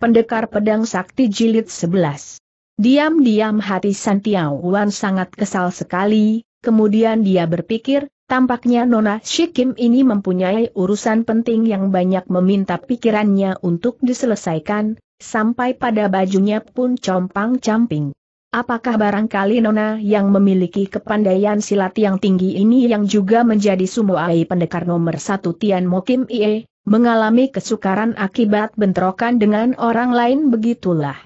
Pendekar Pedang Sakti Jilid 11. Diam-diam hati Santiao Wan sangat kesal sekali, kemudian dia berpikir, tampaknya Nona Shikim ini mempunyai urusan penting yang banyak meminta pikirannya untuk diselesaikan, sampai pada bajunya pun compang-camping. Apakah barangkali Nona yang memiliki kepandaian silat yang tinggi ini yang juga menjadi sumoai pendekar nomor satu Tian Mokim Ie? mengalami kesukaran akibat bentrokan dengan orang lain begitulah.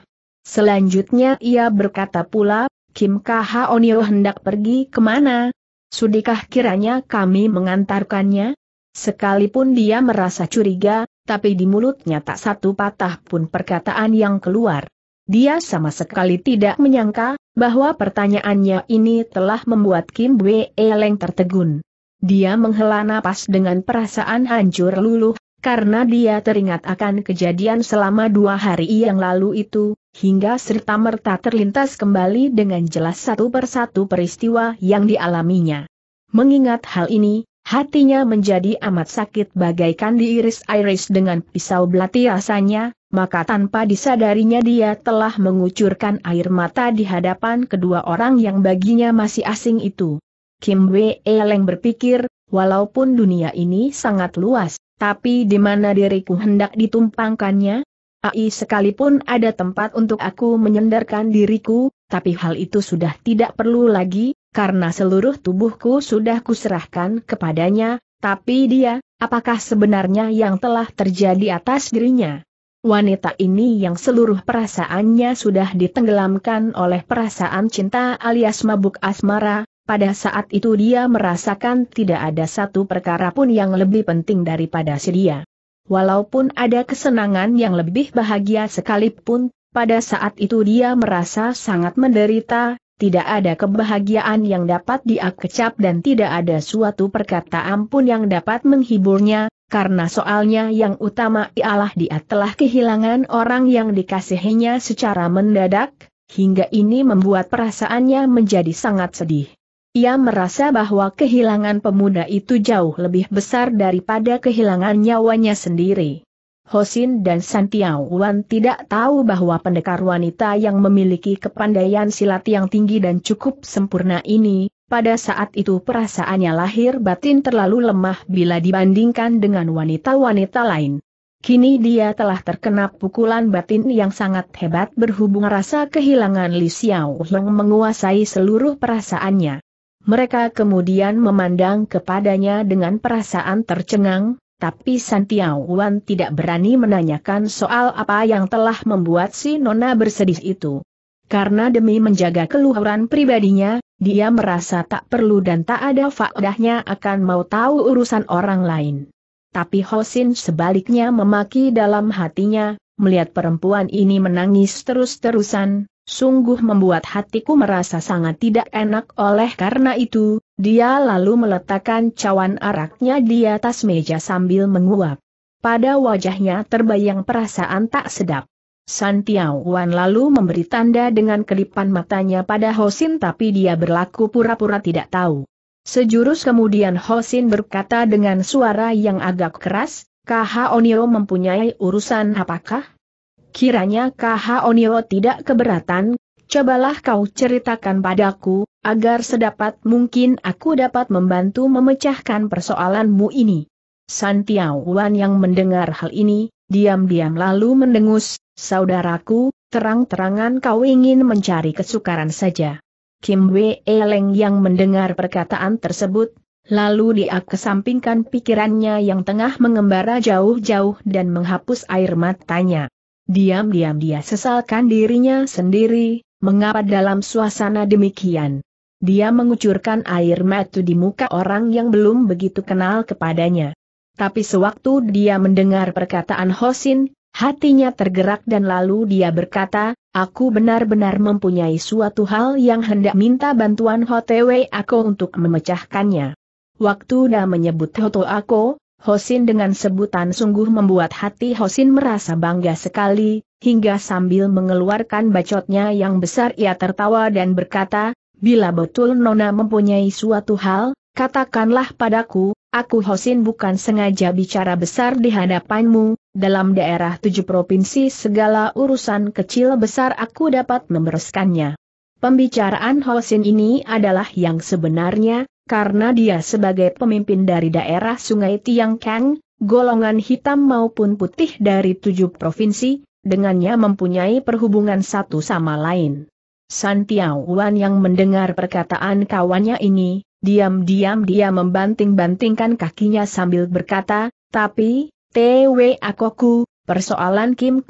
Selanjutnya ia berkata pula, Kim Onio hendak pergi kemana? Sudikah kiranya kami mengantarkannya? Sekalipun dia merasa curiga, tapi di mulutnya tak satu patah pun perkataan yang keluar. Dia sama sekali tidak menyangka, bahwa pertanyaannya ini telah membuat Kim wei Eleng tertegun. Dia menghela napas dengan perasaan hancur luluh, karena dia teringat akan kejadian selama dua hari yang lalu itu, hingga serta-merta terlintas kembali dengan jelas satu persatu peristiwa yang dialaminya. Mengingat hal ini, hatinya menjadi amat sakit bagaikan diiris-iris dengan pisau belati rasanya, maka tanpa disadarinya dia telah mengucurkan air mata di hadapan kedua orang yang baginya masih asing itu. Kim Wei Leng berpikir, walaupun dunia ini sangat luas, tapi di mana diriku hendak ditumpangkannya? AI sekalipun ada tempat untuk aku menyendarkan diriku, tapi hal itu sudah tidak perlu lagi, karena seluruh tubuhku sudah kuserahkan kepadanya, tapi dia, apakah sebenarnya yang telah terjadi atas dirinya? Wanita ini yang seluruh perasaannya sudah ditenggelamkan oleh perasaan cinta alias mabuk asmara, pada saat itu dia merasakan tidak ada satu perkara pun yang lebih penting daripada si dia. Walaupun ada kesenangan yang lebih bahagia sekalipun, pada saat itu dia merasa sangat menderita, tidak ada kebahagiaan yang dapat dia kecap dan tidak ada suatu perkataan pun yang dapat menghiburnya, karena soalnya yang utama ialah dia telah kehilangan orang yang dikasihinya secara mendadak, hingga ini membuat perasaannya menjadi sangat sedih. Ia merasa bahwa kehilangan pemuda itu jauh lebih besar daripada kehilangan nyawanya sendiri. Hosin dan Wan tidak tahu bahwa pendekar wanita yang memiliki kepandaian silat yang tinggi dan cukup sempurna ini, pada saat itu perasaannya lahir batin terlalu lemah bila dibandingkan dengan wanita-wanita lain. Kini dia telah terkena pukulan batin yang sangat hebat berhubung rasa kehilangan Li Xiao yang menguasai seluruh perasaannya. Mereka kemudian memandang kepadanya dengan perasaan tercengang, tapi Santiao Wan tidak berani menanyakan soal apa yang telah membuat si Nona bersedih itu. Karena demi menjaga keluhuran pribadinya, dia merasa tak perlu dan tak ada faedahnya akan mau tahu urusan orang lain. Tapi Hosin sebaliknya memaki dalam hatinya, melihat perempuan ini menangis terus-terusan, Sungguh membuat hatiku merasa sangat tidak enak oleh karena itu, dia lalu meletakkan cawan araknya di atas meja sambil menguap. Pada wajahnya terbayang perasaan tak sedap. wan lalu memberi tanda dengan kelipan matanya pada Hosin tapi dia berlaku pura-pura tidak tahu. Sejurus kemudian Hosin berkata dengan suara yang agak keras, Kaha Onio mempunyai urusan apakah? Kiranya KH Onio tidak keberatan, cobalah kau ceritakan padaku, agar sedapat mungkin aku dapat membantu memecahkan persoalanmu ini. Wan yang mendengar hal ini, diam-diam lalu mendengus, saudaraku, terang-terangan kau ingin mencari kesukaran saja. Kim Wei Leng yang mendengar perkataan tersebut, lalu dia kesampingkan pikirannya yang tengah mengembara jauh-jauh dan menghapus air matanya. Diam-diam dia sesalkan dirinya sendiri, mengapa dalam suasana demikian. Dia mengucurkan air mata di muka orang yang belum begitu kenal kepadanya. Tapi sewaktu dia mendengar perkataan Hosin, hatinya tergerak dan lalu dia berkata, aku benar-benar mempunyai suatu hal yang hendak minta bantuan Hotewe aku untuk memecahkannya. Waktu dia menyebut Hoto aku, Hosin dengan sebutan sungguh membuat hati Hosin merasa bangga sekali, hingga sambil mengeluarkan bacotnya yang besar ia tertawa dan berkata, bila betul Nona mempunyai suatu hal, katakanlah padaku, aku Hosin bukan sengaja bicara besar di hadapanmu, dalam daerah tujuh provinsi segala urusan kecil besar aku dapat membereskannya. Pembicaraan Hosin ini adalah yang sebenarnya, karena dia sebagai pemimpin dari daerah Sungai Tiangkang, golongan hitam maupun putih dari tujuh provinsi, dengannya mempunyai perhubungan satu sama lain. Santiao Wan yang mendengar perkataan kawannya ini, diam-diam dia membanting-bantingkan kakinya sambil berkata, tapi, TW Akoku, persoalan Kim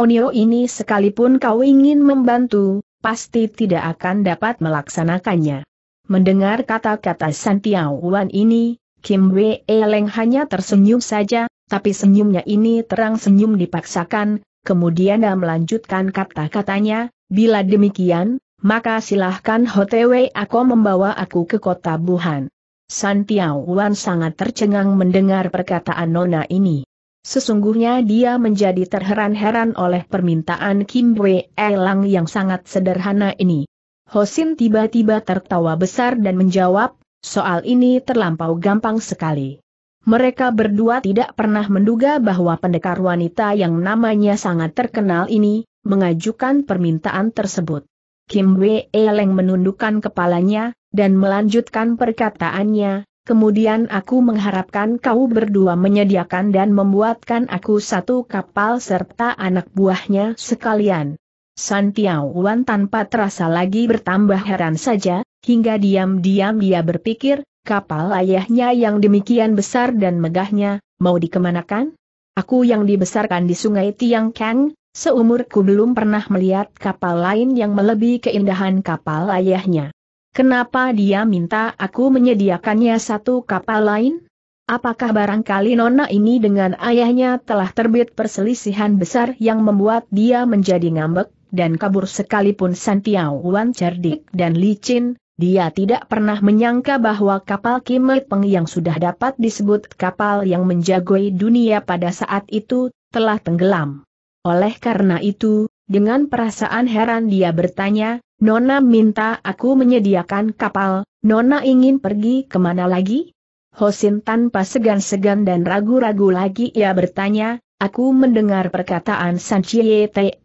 Onio ini sekalipun kau ingin membantu, pasti tidak akan dapat melaksanakannya. Mendengar kata-kata Santiao Wan ini, Kim Wei Leng hanya tersenyum saja, tapi senyumnya ini terang senyum dipaksakan, kemudian dia melanjutkan kata-katanya, bila demikian, maka silahkan Hotewe aku membawa aku ke kota Buhan. Santiao Wan sangat tercengang mendengar perkataan Nona ini. Sesungguhnya dia menjadi terheran-heran oleh permintaan Kim Wei Elang yang sangat sederhana ini. Hosin tiba-tiba tertawa besar dan menjawab, soal ini terlampau gampang sekali. Mereka berdua tidak pernah menduga bahwa pendekar wanita yang namanya sangat terkenal ini, mengajukan permintaan tersebut. Kim Wei Leng menundukkan kepalanya, dan melanjutkan perkataannya, kemudian aku mengharapkan kau berdua menyediakan dan membuatkan aku satu kapal serta anak buahnya sekalian. San Tiao Wan tanpa terasa lagi bertambah heran saja, hingga diam-diam dia berpikir, kapal ayahnya yang demikian besar dan megahnya, mau dikemanakan? Aku yang dibesarkan di sungai Tiang Kang, seumurku belum pernah melihat kapal lain yang melebihi keindahan kapal ayahnya. Kenapa dia minta aku menyediakannya satu kapal lain? Apakah barangkali Nona ini dengan ayahnya telah terbit perselisihan besar yang membuat dia menjadi ngambek? dan kabur sekalipun Santiao Wan cerdik dan licin, dia tidak pernah menyangka bahwa kapal Kim Peng yang sudah dapat disebut kapal yang menjagoi dunia pada saat itu, telah tenggelam. Oleh karena itu, dengan perasaan heran dia bertanya, Nona minta aku menyediakan kapal, Nona ingin pergi kemana lagi? Hosin tanpa segan-segan dan ragu-ragu lagi ia bertanya, aku mendengar perkataan San Chie Te,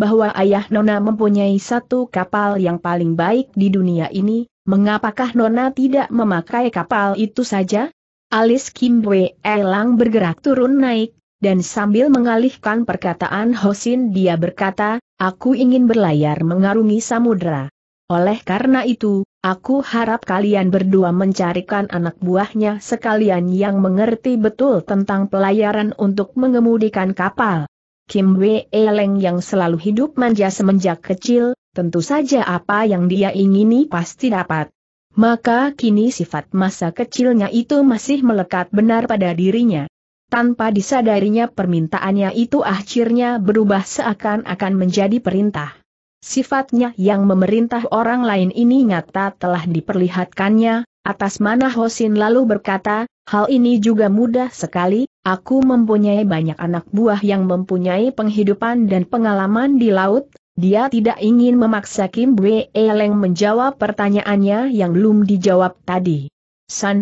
bahwa ayah Nona mempunyai satu kapal yang paling baik di dunia ini, mengapakah Nona tidak memakai kapal itu saja? Alis Kim Wei Elang bergerak turun naik, dan sambil mengalihkan perkataan Hosin dia berkata, aku ingin berlayar mengarungi samudera. Oleh karena itu, aku harap kalian berdua mencarikan anak buahnya sekalian yang mengerti betul tentang pelayaran untuk mengemudikan kapal. Kim Wei Leng yang selalu hidup manja semenjak kecil, tentu saja apa yang dia ingini pasti dapat. Maka kini sifat masa kecilnya itu masih melekat benar pada dirinya. Tanpa disadarinya permintaannya itu akhirnya berubah seakan-akan menjadi perintah. Sifatnya yang memerintah orang lain ini nyata telah diperlihatkannya, atas mana Hosin lalu berkata, hal ini juga mudah sekali, Aku mempunyai banyak anak buah yang mempunyai penghidupan dan pengalaman di laut, dia tidak ingin memaksa Kim Bwe Eleng menjawab pertanyaannya yang belum dijawab tadi.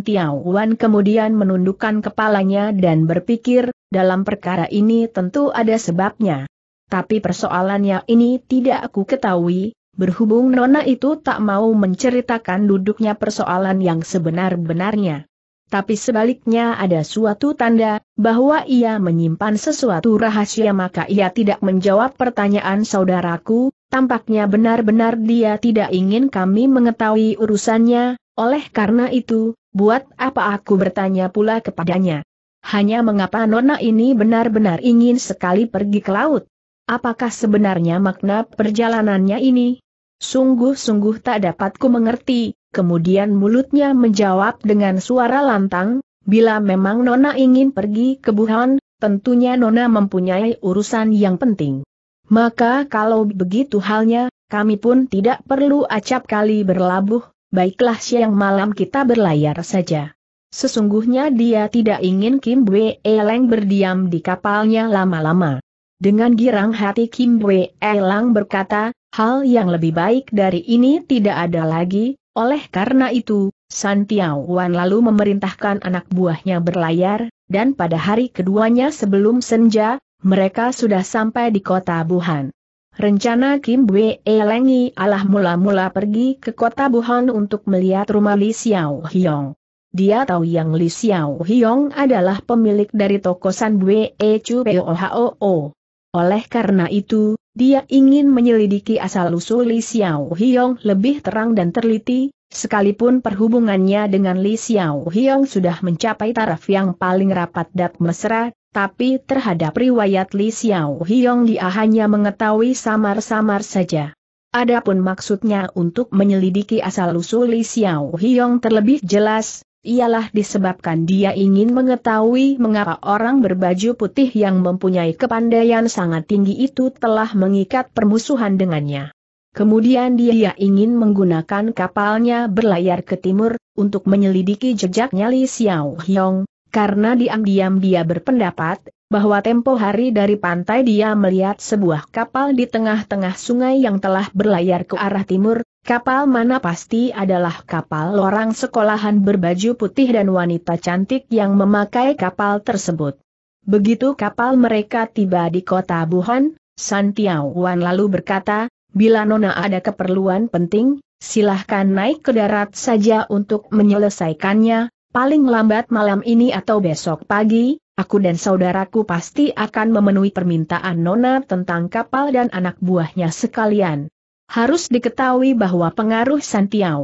Tiao Wan kemudian menundukkan kepalanya dan berpikir, dalam perkara ini tentu ada sebabnya. Tapi persoalannya ini tidak aku ketahui, berhubung Nona itu tak mau menceritakan duduknya persoalan yang sebenar-benarnya tapi sebaliknya ada suatu tanda, bahwa ia menyimpan sesuatu rahasia maka ia tidak menjawab pertanyaan saudaraku, tampaknya benar-benar dia tidak ingin kami mengetahui urusannya, oleh karena itu, buat apa aku bertanya pula kepadanya. Hanya mengapa Nona ini benar-benar ingin sekali pergi ke laut? Apakah sebenarnya makna perjalanannya ini? Sungguh-sungguh tak dapatku mengerti, kemudian mulutnya menjawab dengan suara lantang, bila memang Nona ingin pergi ke Wuhan, tentunya Nona mempunyai urusan yang penting. Maka kalau begitu halnya, kami pun tidak perlu acap kali berlabuh, baiklah siang malam kita berlayar saja. Sesungguhnya dia tidak ingin Kim Wei Elang berdiam di kapalnya lama-lama. Dengan girang hati Kim Wei Elang berkata, hal yang lebih baik dari ini tidak ada lagi, oleh karena itu, San Wan lalu memerintahkan anak buahnya berlayar, dan pada hari keduanya sebelum senja, mereka sudah sampai di kota Buhan. Rencana Kim Wei Lengi alah mula-mula pergi ke kota Buhan untuk melihat rumah Li Xiao Hyong. Dia tahu yang Li Xiao Hyong adalah pemilik dari toko San Wei Chu Pohoo. Oleh karena itu, dia ingin menyelidiki asal-usul Li Xiao Hiong lebih terang dan terliti, sekalipun perhubungannya dengan Li Xiao Hiong sudah mencapai taraf yang paling rapat dan mesra, tapi terhadap riwayat Li Xiao Hiong dia hanya mengetahui samar-samar saja. Adapun maksudnya untuk menyelidiki asal-usul Li Xiao Hiong terlebih jelas, ialah disebabkan dia ingin mengetahui mengapa orang berbaju putih yang mempunyai kepandaian sangat tinggi itu telah mengikat permusuhan dengannya. Kemudian dia ingin menggunakan kapalnya berlayar ke timur, untuk menyelidiki jejaknya nyali Xiao Hiong, karena diam-diam dia berpendapat, bahwa tempo hari dari pantai dia melihat sebuah kapal di tengah-tengah sungai yang telah berlayar ke arah timur, kapal mana pasti adalah kapal orang sekolahan berbaju putih dan wanita cantik yang memakai kapal tersebut. Begitu kapal mereka tiba di kota Buhan, Santiao Wan lalu berkata, bila Nona ada keperluan penting, silahkan naik ke darat saja untuk menyelesaikannya, paling lambat malam ini atau besok pagi, Aku dan saudaraku pasti akan memenuhi permintaan Nona tentang kapal dan anak buahnya sekalian. Harus diketahui bahwa pengaruh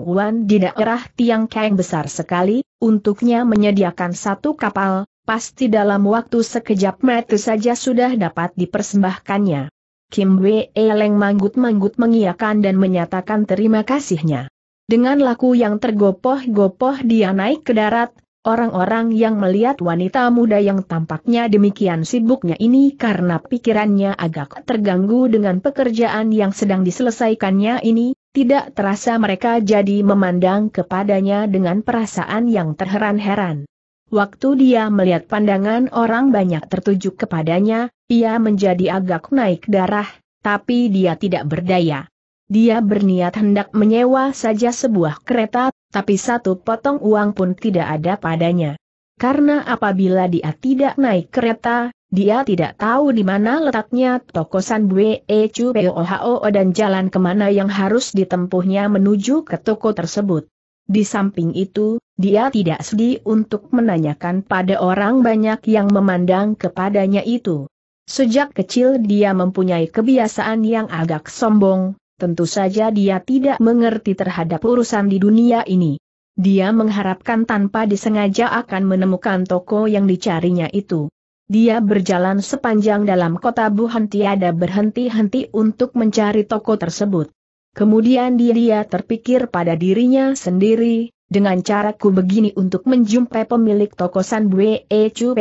Wan di daerah Tiang Kang besar sekali, untuknya menyediakan satu kapal, pasti dalam waktu sekejap mata saja sudah dapat dipersembahkannya. Kim Wei Leng manggut-manggut mengiakan dan menyatakan terima kasihnya. Dengan laku yang tergopoh-gopoh dia naik ke darat, Orang-orang yang melihat wanita muda yang tampaknya demikian sibuknya ini karena pikirannya agak terganggu dengan pekerjaan yang sedang diselesaikannya ini, tidak terasa mereka jadi memandang kepadanya dengan perasaan yang terheran-heran. Waktu dia melihat pandangan orang banyak tertuju kepadanya, ia menjadi agak naik darah, tapi dia tidak berdaya. Dia berniat hendak menyewa saja sebuah kereta, tapi satu potong uang pun tidak ada padanya. Karena apabila dia tidak naik kereta, dia tidak tahu di mana letaknya toko San Bue Chu Poho dan jalan kemana yang harus ditempuhnya menuju ke toko tersebut. Di samping itu, dia tidak sedih untuk menanyakan pada orang banyak yang memandang kepadanya itu. Sejak kecil dia mempunyai kebiasaan yang agak sombong, Tentu saja dia tidak mengerti terhadap urusan di dunia ini. Dia mengharapkan tanpa disengaja akan menemukan toko yang dicarinya itu. Dia berjalan sepanjang dalam kota Buhan tiada berhenti-henti untuk mencari toko tersebut. Kemudian dia terpikir pada dirinya sendiri, dengan caraku begini untuk menjumpai pemilik toko San Bue e Chu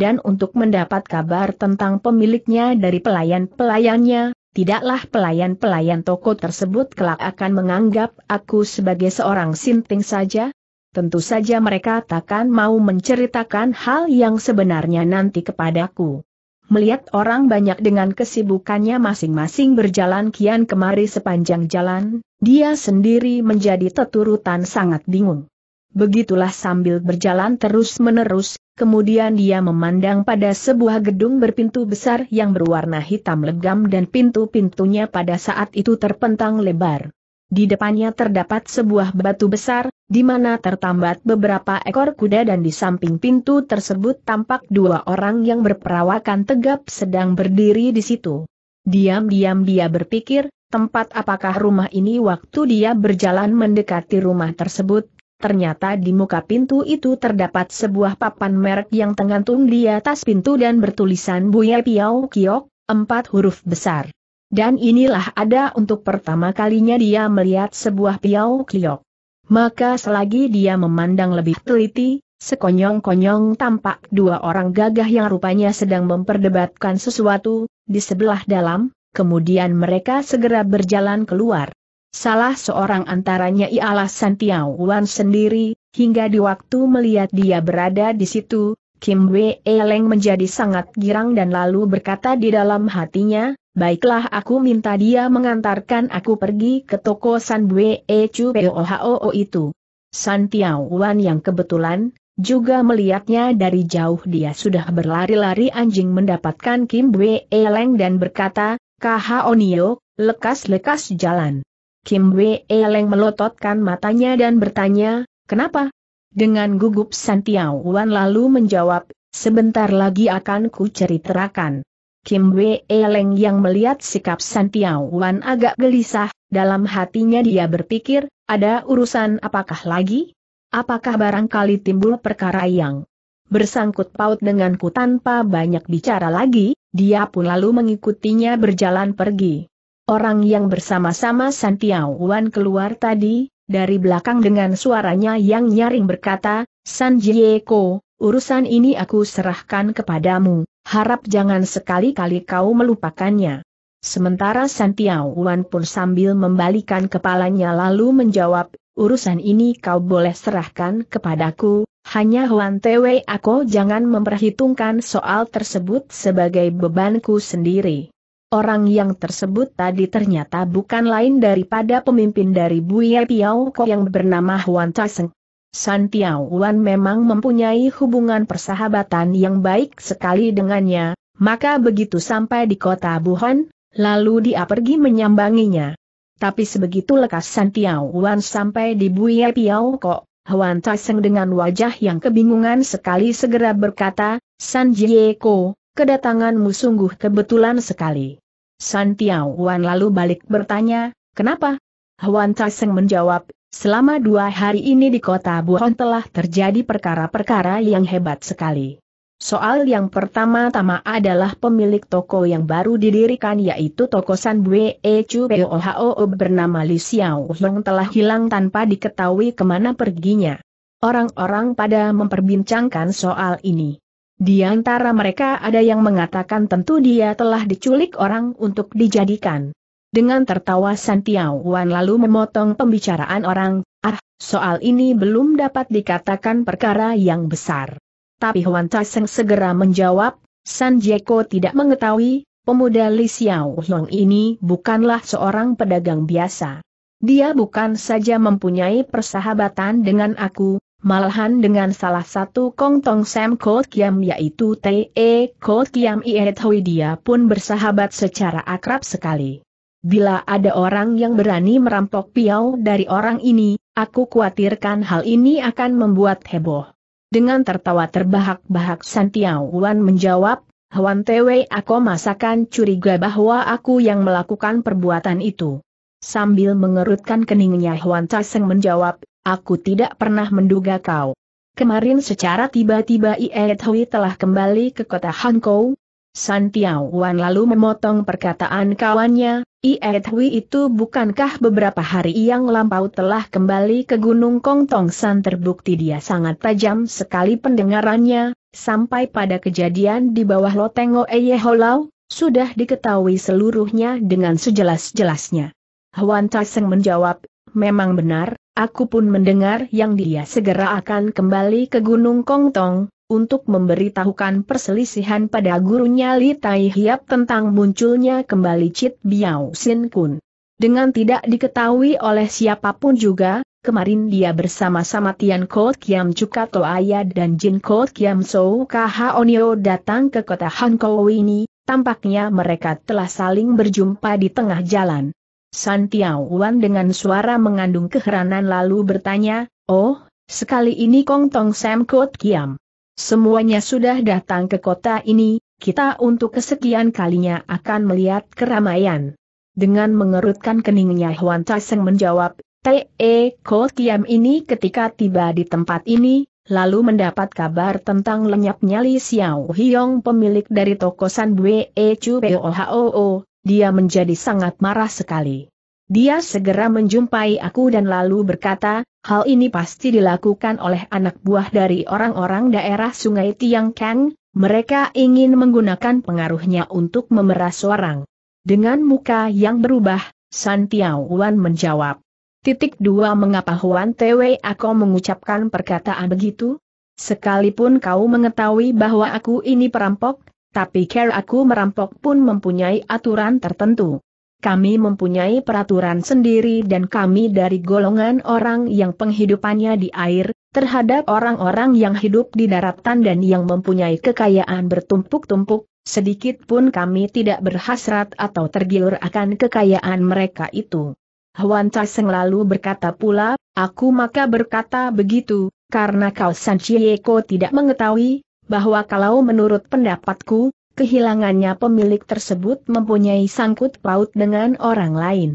dan untuk mendapat kabar tentang pemiliknya dari pelayan-pelayannya, tidaklah pelayan-pelayan toko tersebut kelak akan menganggap aku sebagai seorang sinting saja? Tentu saja mereka takkan mau menceritakan hal yang sebenarnya nanti kepadaku. Melihat orang banyak dengan kesibukannya masing-masing berjalan kian kemari sepanjang jalan, dia sendiri menjadi teturutan sangat bingung. Begitulah sambil berjalan terus-menerus, kemudian dia memandang pada sebuah gedung berpintu besar yang berwarna hitam legam dan pintu-pintunya pada saat itu terpentang lebar. Di depannya terdapat sebuah batu besar, di mana tertambat beberapa ekor kuda dan di samping pintu tersebut tampak dua orang yang berperawakan tegap sedang berdiri di situ. Diam-diam dia berpikir, tempat apakah rumah ini waktu dia berjalan mendekati rumah tersebut, ternyata di muka pintu itu terdapat sebuah papan merek yang tergantung di atas pintu dan bertulisan Buya Piao Kiok, empat huruf besar. Dan inilah ada untuk pertama kalinya dia melihat sebuah Piao Kiok. Maka selagi dia memandang lebih teliti, sekonyong-konyong tampak dua orang gagah yang rupanya sedang memperdebatkan sesuatu, di sebelah dalam, kemudian mereka segera berjalan keluar. Salah seorang antaranya ialah Santiao Wan sendiri, hingga di waktu melihat dia berada di situ, Kim Wei Eleng menjadi sangat girang dan lalu berkata di dalam hatinya, Baiklah aku minta dia mengantarkan aku pergi ke toko San Wei Chu Pohoo itu. Santiao Wan yang kebetulan, juga melihatnya dari jauh dia sudah berlari-lari anjing mendapatkan Kim Wei Leng dan berkata, Kaha Onio, lekas-lekas jalan. Kim Wei Leng melototkan matanya dan bertanya, kenapa? Dengan gugup Santiao Wan lalu menjawab, sebentar lagi akan ku ceritakan. Kim Wei Leng yang melihat sikap Santiao Wan agak gelisah, dalam hatinya dia berpikir, ada urusan apakah lagi? Apakah barangkali timbul perkara yang bersangkut paut denganku tanpa banyak bicara lagi, dia pun lalu mengikutinya berjalan pergi. Orang yang bersama-sama Santiao Wan keluar tadi, dari belakang dengan suaranya yang nyaring berkata, San Jieko, urusan ini aku serahkan kepadamu, harap jangan sekali-kali kau melupakannya. Sementara Santiao Wan pun sambil membalikan kepalanya lalu menjawab, urusan ini kau boleh serahkan kepadaku, hanya Huan Tewe aku jangan memperhitungkan soal tersebut sebagai bebanku sendiri. Orang yang tersebut tadi ternyata bukan lain daripada pemimpin dari Buye Piao Ko yang bernama Huan Taseng. San Tiao Wan memang mempunyai hubungan persahabatan yang baik sekali dengannya, maka begitu sampai di kota Buhan, lalu dia pergi menyambanginya. Tapi sebegitu lekas San Tiao Wan sampai di Buye Piao Ko, Huan Taseng dengan wajah yang kebingungan sekali segera berkata, San Ko. kedatanganmu sungguh kebetulan sekali. San Tiao Wan lalu balik bertanya, kenapa? Huan Taseng menjawab, selama dua hari ini di kota Buhon telah terjadi perkara-perkara yang hebat sekali. Soal yang pertama-tama adalah pemilik toko yang baru didirikan yaitu toko San Bue e Chu O bernama Li Xiao Hong telah hilang tanpa diketahui kemana perginya. Orang-orang pada memperbincangkan soal ini. Di antara mereka ada yang mengatakan tentu dia telah diculik orang untuk dijadikan. Dengan tertawa Santiao Wan lalu memotong pembicaraan orang, ah, soal ini belum dapat dikatakan perkara yang besar. Tapi Huan Taseng segera menjawab, San Jeko tidak mengetahui, pemuda Li Xiao Hong ini bukanlah seorang pedagang biasa. Dia bukan saja mempunyai persahabatan dengan aku, malahan dengan salah satu kongtong Sam Kot Kiam yaitu T.E. Kot Kiam Iet Hui dia pun bersahabat secara akrab sekali. Bila ada orang yang berani merampok piau dari orang ini, aku khawatirkan hal ini akan membuat heboh. Dengan tertawa terbahak-bahak Santiao Wan menjawab, Hwan Tewe aku masakan curiga bahwa aku yang melakukan perbuatan itu. Sambil mengerutkan keningnya Hwan Taseng menjawab, Aku tidak pernah menduga kau. Kemarin secara tiba-tiba Ie Hui telah kembali ke kota Hankou. San Tiao Wan lalu memotong perkataan kawannya, Ie Hui itu bukankah beberapa hari yang lampau telah kembali ke Gunung Kong Tong San terbukti dia sangat tajam sekali pendengarannya, sampai pada kejadian di bawah Lotengo Eye Holau, sudah diketahui seluruhnya dengan sejelas-jelasnya. Huan Taseng menjawab, memang benar, Aku pun mendengar yang dia segera akan kembali ke Gunung Kongtong, untuk memberitahukan perselisihan pada gurunya Li Tai Hiap tentang munculnya kembali Cit Biao Sin Kun. Dengan tidak diketahui oleh siapapun juga, kemarin dia bersama-sama Tian Ko Kiam Chukato Aya dan Jin Ko Kiam Sou Kaha Onio datang ke kota Hankou ini, tampaknya mereka telah saling berjumpa di tengah jalan. San Tiao Wan dengan suara mengandung keheranan lalu bertanya, Oh, sekali ini Kong Tong Sam Kot Kiam. Semuanya sudah datang ke kota ini, kita untuk kesekian kalinya akan melihat keramaian. Dengan mengerutkan keningnya Huan Taseng menjawab, T.E. E, Kot Kiam ini ketika tiba di tempat ini, lalu mendapat kabar tentang lenyapnya Li Xiao Hiong pemilik dari toko San Bue Chu Pohoo, dia menjadi sangat marah sekali. Dia segera menjumpai aku dan lalu berkata, hal ini pasti dilakukan oleh anak buah dari orang-orang daerah sungai Tiangkang, mereka ingin menggunakan pengaruhnya untuk memeras orang. Dengan muka yang berubah, San Tiao Wan menjawab. Titik dua mengapa Huan Tewe aku mengucapkan perkataan begitu? Sekalipun kau mengetahui bahwa aku ini perampok, tapi care aku merampok pun mempunyai aturan tertentu. Kami mempunyai peraturan sendiri dan kami dari golongan orang yang penghidupannya di air, terhadap orang-orang yang hidup di daratan dan yang mempunyai kekayaan bertumpuk-tumpuk, sedikit pun kami tidak berhasrat atau tergiur akan kekayaan mereka itu. Huan selalu lalu berkata pula, aku maka berkata begitu, karena kau San tidak mengetahui, bahwa kalau menurut pendapatku, kehilangannya pemilik tersebut mempunyai sangkut paut dengan orang lain.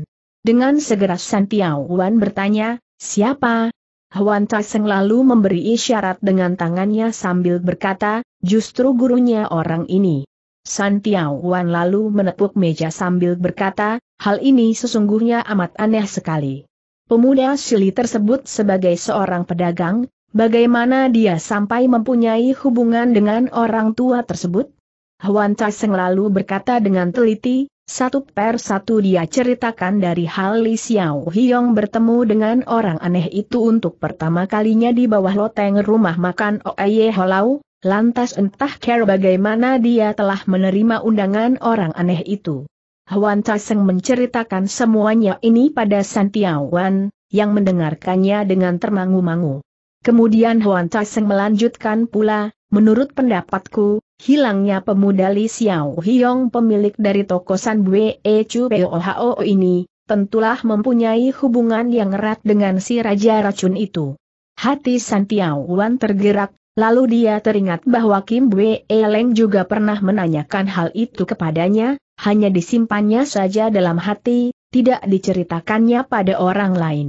Dengan segera Santiao Wan bertanya, siapa? Huan Taseng lalu memberi isyarat dengan tangannya sambil berkata, justru gurunya orang ini. Santiao Wan lalu menepuk meja sambil berkata, hal ini sesungguhnya amat aneh sekali. Pemuda Sili tersebut sebagai seorang pedagang, Bagaimana dia sampai mempunyai hubungan dengan orang tua tersebut? Huan Chai Seng lalu berkata dengan teliti, satu per satu dia ceritakan dari hal Li Xiao Hiong bertemu dengan orang aneh itu untuk pertama kalinya di bawah loteng rumah makan Oeye Holau, lantas entah care bagaimana dia telah menerima undangan orang aneh itu. Huan Chai Seng menceritakan semuanya ini pada Santiawan, yang mendengarkannya dengan termangu-mangu. Kemudian Huan Tai Seng melanjutkan pula, menurut pendapatku, hilangnya pemuda Li Xiao Hiong pemilik dari toko San Bue e Chu Poho ini, tentulah mempunyai hubungan yang erat dengan si Raja Racun itu. Hati San Tiao Wan tergerak, lalu dia teringat bahwa Kim Bue e Leng juga pernah menanyakan hal itu kepadanya, hanya disimpannya saja dalam hati, tidak diceritakannya pada orang lain.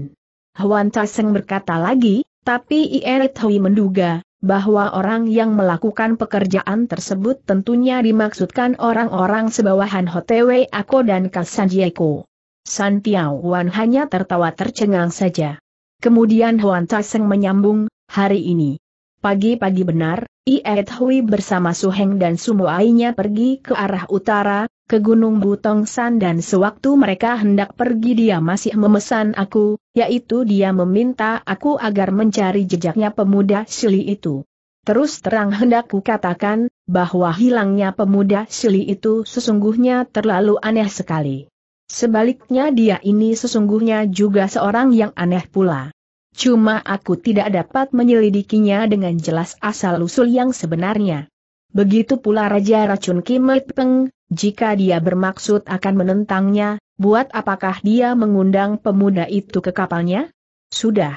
Huan Tai Seng berkata lagi, tapi Ieri Hui menduga, bahwa orang yang melakukan pekerjaan tersebut tentunya dimaksudkan orang-orang sebawahan Hotewe Ako dan Kasanjieko. San Wan hanya tertawa tercengang saja. Kemudian Huan Taseng menyambung, hari ini, Pagi-pagi benar, Iet Hui bersama Suheng dan Sumuainya pergi ke arah utara, ke Gunung Butong San dan sewaktu mereka hendak pergi dia masih memesan aku, yaitu dia meminta aku agar mencari jejaknya pemuda Shili itu. Terus terang hendak kukatakan, bahwa hilangnya pemuda Shili itu sesungguhnya terlalu aneh sekali. Sebaliknya dia ini sesungguhnya juga seorang yang aneh pula. Cuma aku tidak dapat menyelidikinya dengan jelas asal-usul yang sebenarnya. Begitu pula Raja Racun Kim Peng, jika dia bermaksud akan menentangnya, buat apakah dia mengundang pemuda itu ke kapalnya? Sudah.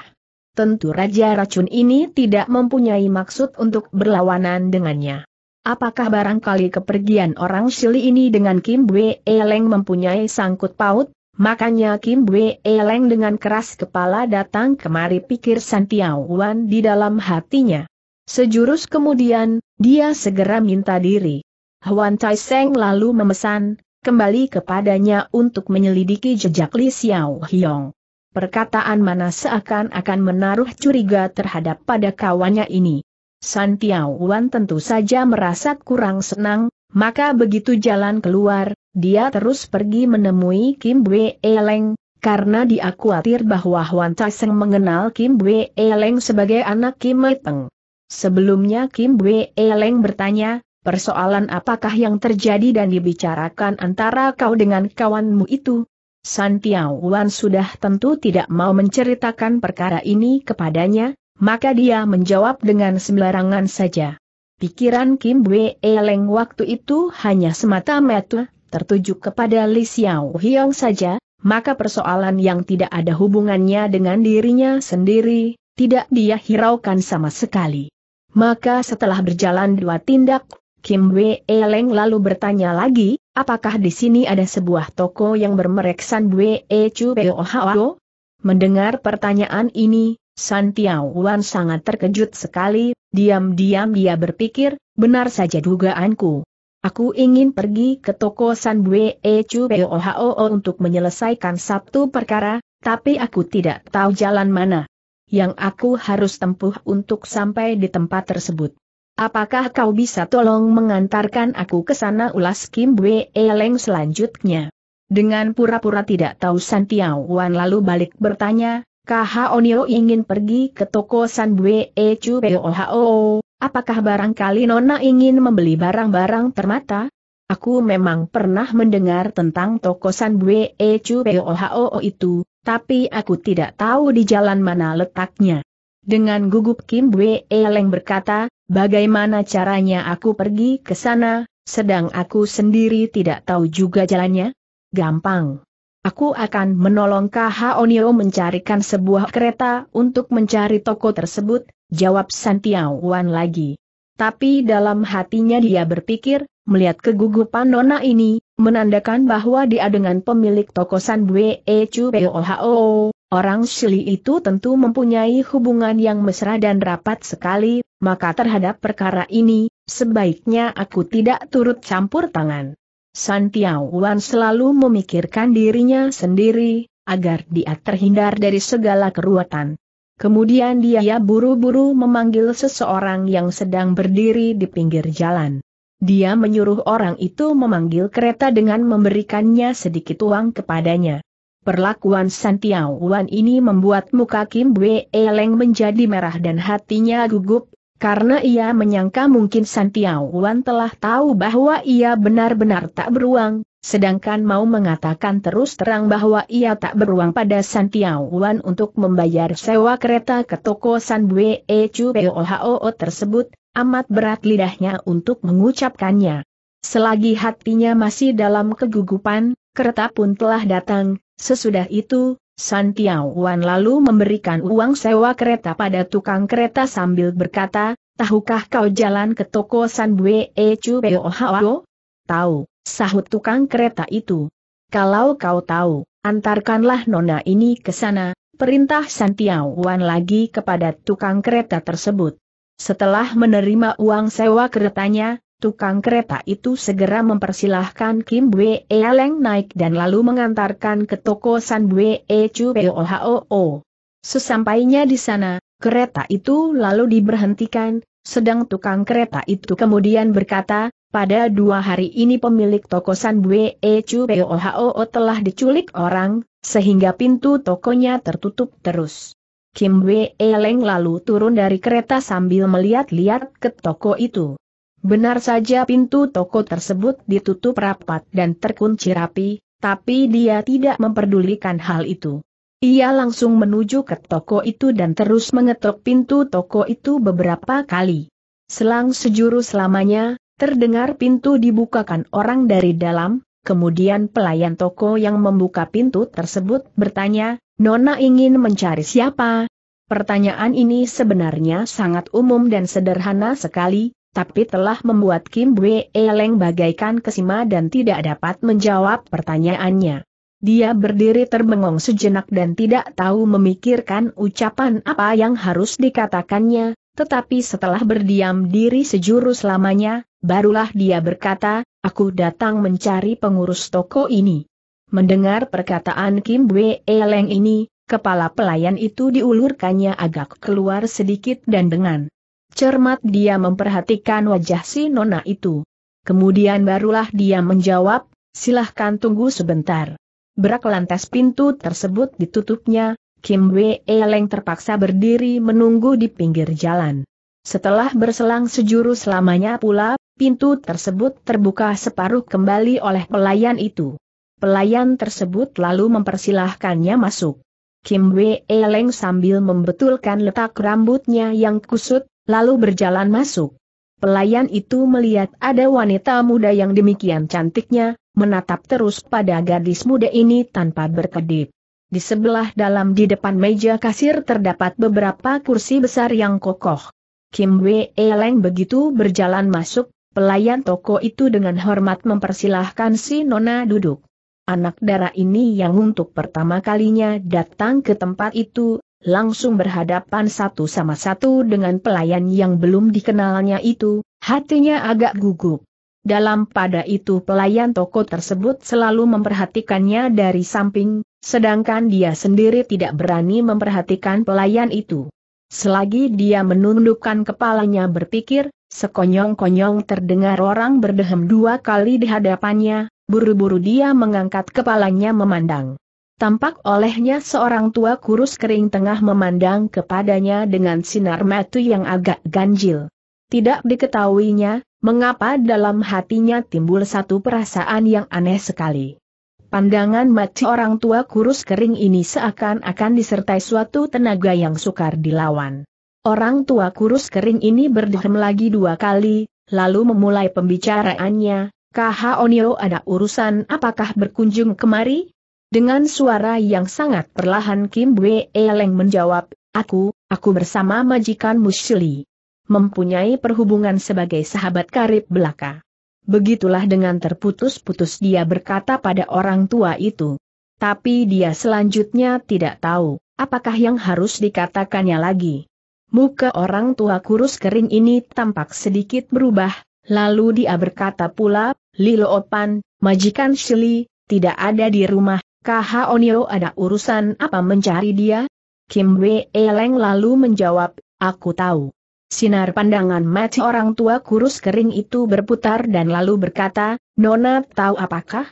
Tentu Raja Racun ini tidak mempunyai maksud untuk berlawanan dengannya. Apakah barangkali kepergian orang Shili ini dengan Kim Bwe Eleng mempunyai sangkut paut? Makanya Kim Wei Eleng dengan keras kepala datang kemari pikir Santiao Wan di dalam hatinya. Sejurus kemudian, dia segera minta diri. Huan Tai Seng lalu memesan, kembali kepadanya untuk menyelidiki jejak Li Xiao Hiong. Perkataan mana seakan-akan menaruh curiga terhadap pada kawannya ini. Santiao Wan tentu saja merasa kurang senang, maka begitu jalan keluar, dia terus pergi menemui Kim Bwe Eleng, karena dia khawatir bahwa Huan Tai Seng mengenal Kim Bwe Eleng sebagai anak Kim Eteng. Sebelumnya Kim Bwe Eleng bertanya, persoalan apakah yang terjadi dan dibicarakan antara kau dengan kawanmu itu? San Tiao Wan sudah tentu tidak mau menceritakan perkara ini kepadanya, maka dia menjawab dengan sembarangan saja. Pikiran Kim Bwe Eleng waktu itu hanya semata-mata tertuju kepada Li Xiao Hiong saja, maka persoalan yang tidak ada hubungannya dengan dirinya sendiri, tidak dia hiraukan sama sekali. Maka setelah berjalan dua tindak, Kim Wei Leng lalu bertanya lagi, apakah di sini ada sebuah toko yang bermereksan Wei Chu Hao? Mendengar pertanyaan ini, San Wan sangat terkejut sekali, diam-diam dia berpikir, benar saja dugaanku. Aku ingin pergi ke toko San Bue e Chu Poho untuk menyelesaikan satu perkara, tapi aku tidak tahu jalan mana yang aku harus tempuh untuk sampai di tempat tersebut. Apakah kau bisa tolong mengantarkan aku ke sana ulas Kim Bue e Leng selanjutnya? Dengan pura-pura tidak tahu San Wan lalu balik bertanya, Kha Onio ingin pergi ke toko San Bue e Chu Poho Apakah barangkali Nona ingin membeli barang-barang permata? Aku memang pernah mendengar tentang toko San Bue e Chu Pohoo itu, tapi aku tidak tahu di jalan mana letaknya. Dengan gugup Kim Bue e Leng berkata, bagaimana caranya aku pergi ke sana, sedang aku sendiri tidak tahu juga jalannya? Gampang. Aku akan menolong Kha Onio mencarikan sebuah kereta untuk mencari toko tersebut, jawab Santiao Wan lagi. Tapi dalam hatinya dia berpikir, melihat kegugupan nona ini, menandakan bahwa dia dengan pemilik toko San Bue e Chu Poho, orang Shili itu tentu mempunyai hubungan yang mesra dan rapat sekali, maka terhadap perkara ini, sebaiknya aku tidak turut campur tangan. Santiao Wan selalu memikirkan dirinya sendiri, agar dia terhindar dari segala keruwetan. Kemudian dia buru-buru memanggil seseorang yang sedang berdiri di pinggir jalan. Dia menyuruh orang itu memanggil kereta dengan memberikannya sedikit uang kepadanya. Perlakuan Santiao Wan ini membuat muka Kim Bwe Eleng menjadi merah dan hatinya gugup, karena ia menyangka mungkin Santiao Wan telah tahu bahwa ia benar-benar tak beruang, Sedangkan mau mengatakan terus terang bahwa ia tak beruang pada San Wan untuk membayar sewa kereta ke toko San Bue e Chu Pohoo tersebut, amat berat lidahnya untuk mengucapkannya. Selagi hatinya masih dalam kegugupan, kereta pun telah datang, sesudah itu, San Wan lalu memberikan uang sewa kereta pada tukang kereta sambil berkata, tahukah kau jalan ke toko San Bue e Chu Pohoo? Tahu. Sahut tukang kereta itu. Kalau kau tahu, antarkanlah nona ini ke sana, perintah Wan lagi kepada tukang kereta tersebut. Setelah menerima uang sewa keretanya, tukang kereta itu segera mempersilahkan Kim Bwe Eleng naik dan lalu mengantarkan ke toko San Bwe e Chu Pohoo. Sesampainya di sana, kereta itu lalu diberhentikan, sedang tukang kereta itu kemudian berkata, pada dua hari ini pemilik toko San Bue e Chu o telah diculik orang, sehingga pintu tokonya tertutup terus. Kim Wei e Leng lalu turun dari kereta sambil melihat-lihat ke toko itu. Benar saja pintu toko tersebut ditutup rapat dan terkunci rapi, tapi dia tidak memperdulikan hal itu. Ia langsung menuju ke toko itu dan terus mengetuk pintu toko itu beberapa kali. Selang sejurus lamanya, Terdengar pintu dibukakan orang dari dalam, kemudian pelayan toko yang membuka pintu tersebut bertanya, Nona ingin mencari siapa? Pertanyaan ini sebenarnya sangat umum dan sederhana sekali, tapi telah membuat Kim Bwe Eleng bagaikan kesima dan tidak dapat menjawab pertanyaannya. Dia berdiri terbengong sejenak dan tidak tahu memikirkan ucapan apa yang harus dikatakannya, tetapi setelah berdiam diri sejurus lamanya, barulah dia berkata, aku datang mencari pengurus toko ini. Mendengar perkataan Kim Wei Leng ini, kepala pelayan itu diulurkannya agak keluar sedikit dan dengan cermat dia memperhatikan wajah si nona itu. Kemudian barulah dia menjawab, silahkan tunggu sebentar. Berak lantas pintu tersebut ditutupnya, Kim Wei Leng terpaksa berdiri menunggu di pinggir jalan. Setelah berselang sejuru selamanya pula, pintu tersebut terbuka separuh kembali oleh pelayan itu. Pelayan tersebut lalu mempersilahkannya masuk. Kim Wei leng sambil membetulkan letak rambutnya yang kusut, lalu berjalan masuk. Pelayan itu melihat ada wanita muda yang demikian cantiknya, menatap terus pada gadis muda ini tanpa berkedip. Di sebelah dalam di depan meja kasir terdapat beberapa kursi besar yang kokoh. Kim Wei Leng begitu berjalan masuk, pelayan toko itu dengan hormat mempersilahkan si Nona duduk. Anak darah ini yang untuk pertama kalinya datang ke tempat itu, langsung berhadapan satu sama satu dengan pelayan yang belum dikenalnya itu, hatinya agak gugup. Dalam pada itu pelayan toko tersebut selalu memperhatikannya dari samping, sedangkan dia sendiri tidak berani memperhatikan pelayan itu. Selagi dia menundukkan kepalanya berpikir, sekonyong-konyong terdengar orang berdehem dua kali di hadapannya, buru-buru dia mengangkat kepalanya memandang. Tampak olehnya seorang tua kurus kering tengah memandang kepadanya dengan sinar mata yang agak ganjil. Tidak diketahuinya, mengapa dalam hatinya timbul satu perasaan yang aneh sekali. Pandangan mati orang tua kurus kering ini seakan-akan disertai suatu tenaga yang sukar dilawan. Orang tua kurus kering ini berdehem lagi dua kali, lalu memulai pembicaraannya, Kaha Onio ada urusan apakah berkunjung kemari? Dengan suara yang sangat perlahan Kim Bwe Eleng menjawab, aku, aku bersama majikan Mushili. Mempunyai perhubungan sebagai sahabat karib belaka. Begitulah dengan terputus-putus dia berkata pada orang tua itu. Tapi dia selanjutnya tidak tahu, apakah yang harus dikatakannya lagi. Muka orang tua kurus kering ini tampak sedikit berubah, lalu dia berkata pula, Lilo Opan, majikan Shili, tidak ada di rumah, KH Onio ada urusan apa mencari dia? Kim Wei Eleng lalu menjawab, aku tahu. Sinar pandangan mati orang tua kurus kering itu berputar dan lalu berkata, Nona tahu apakah?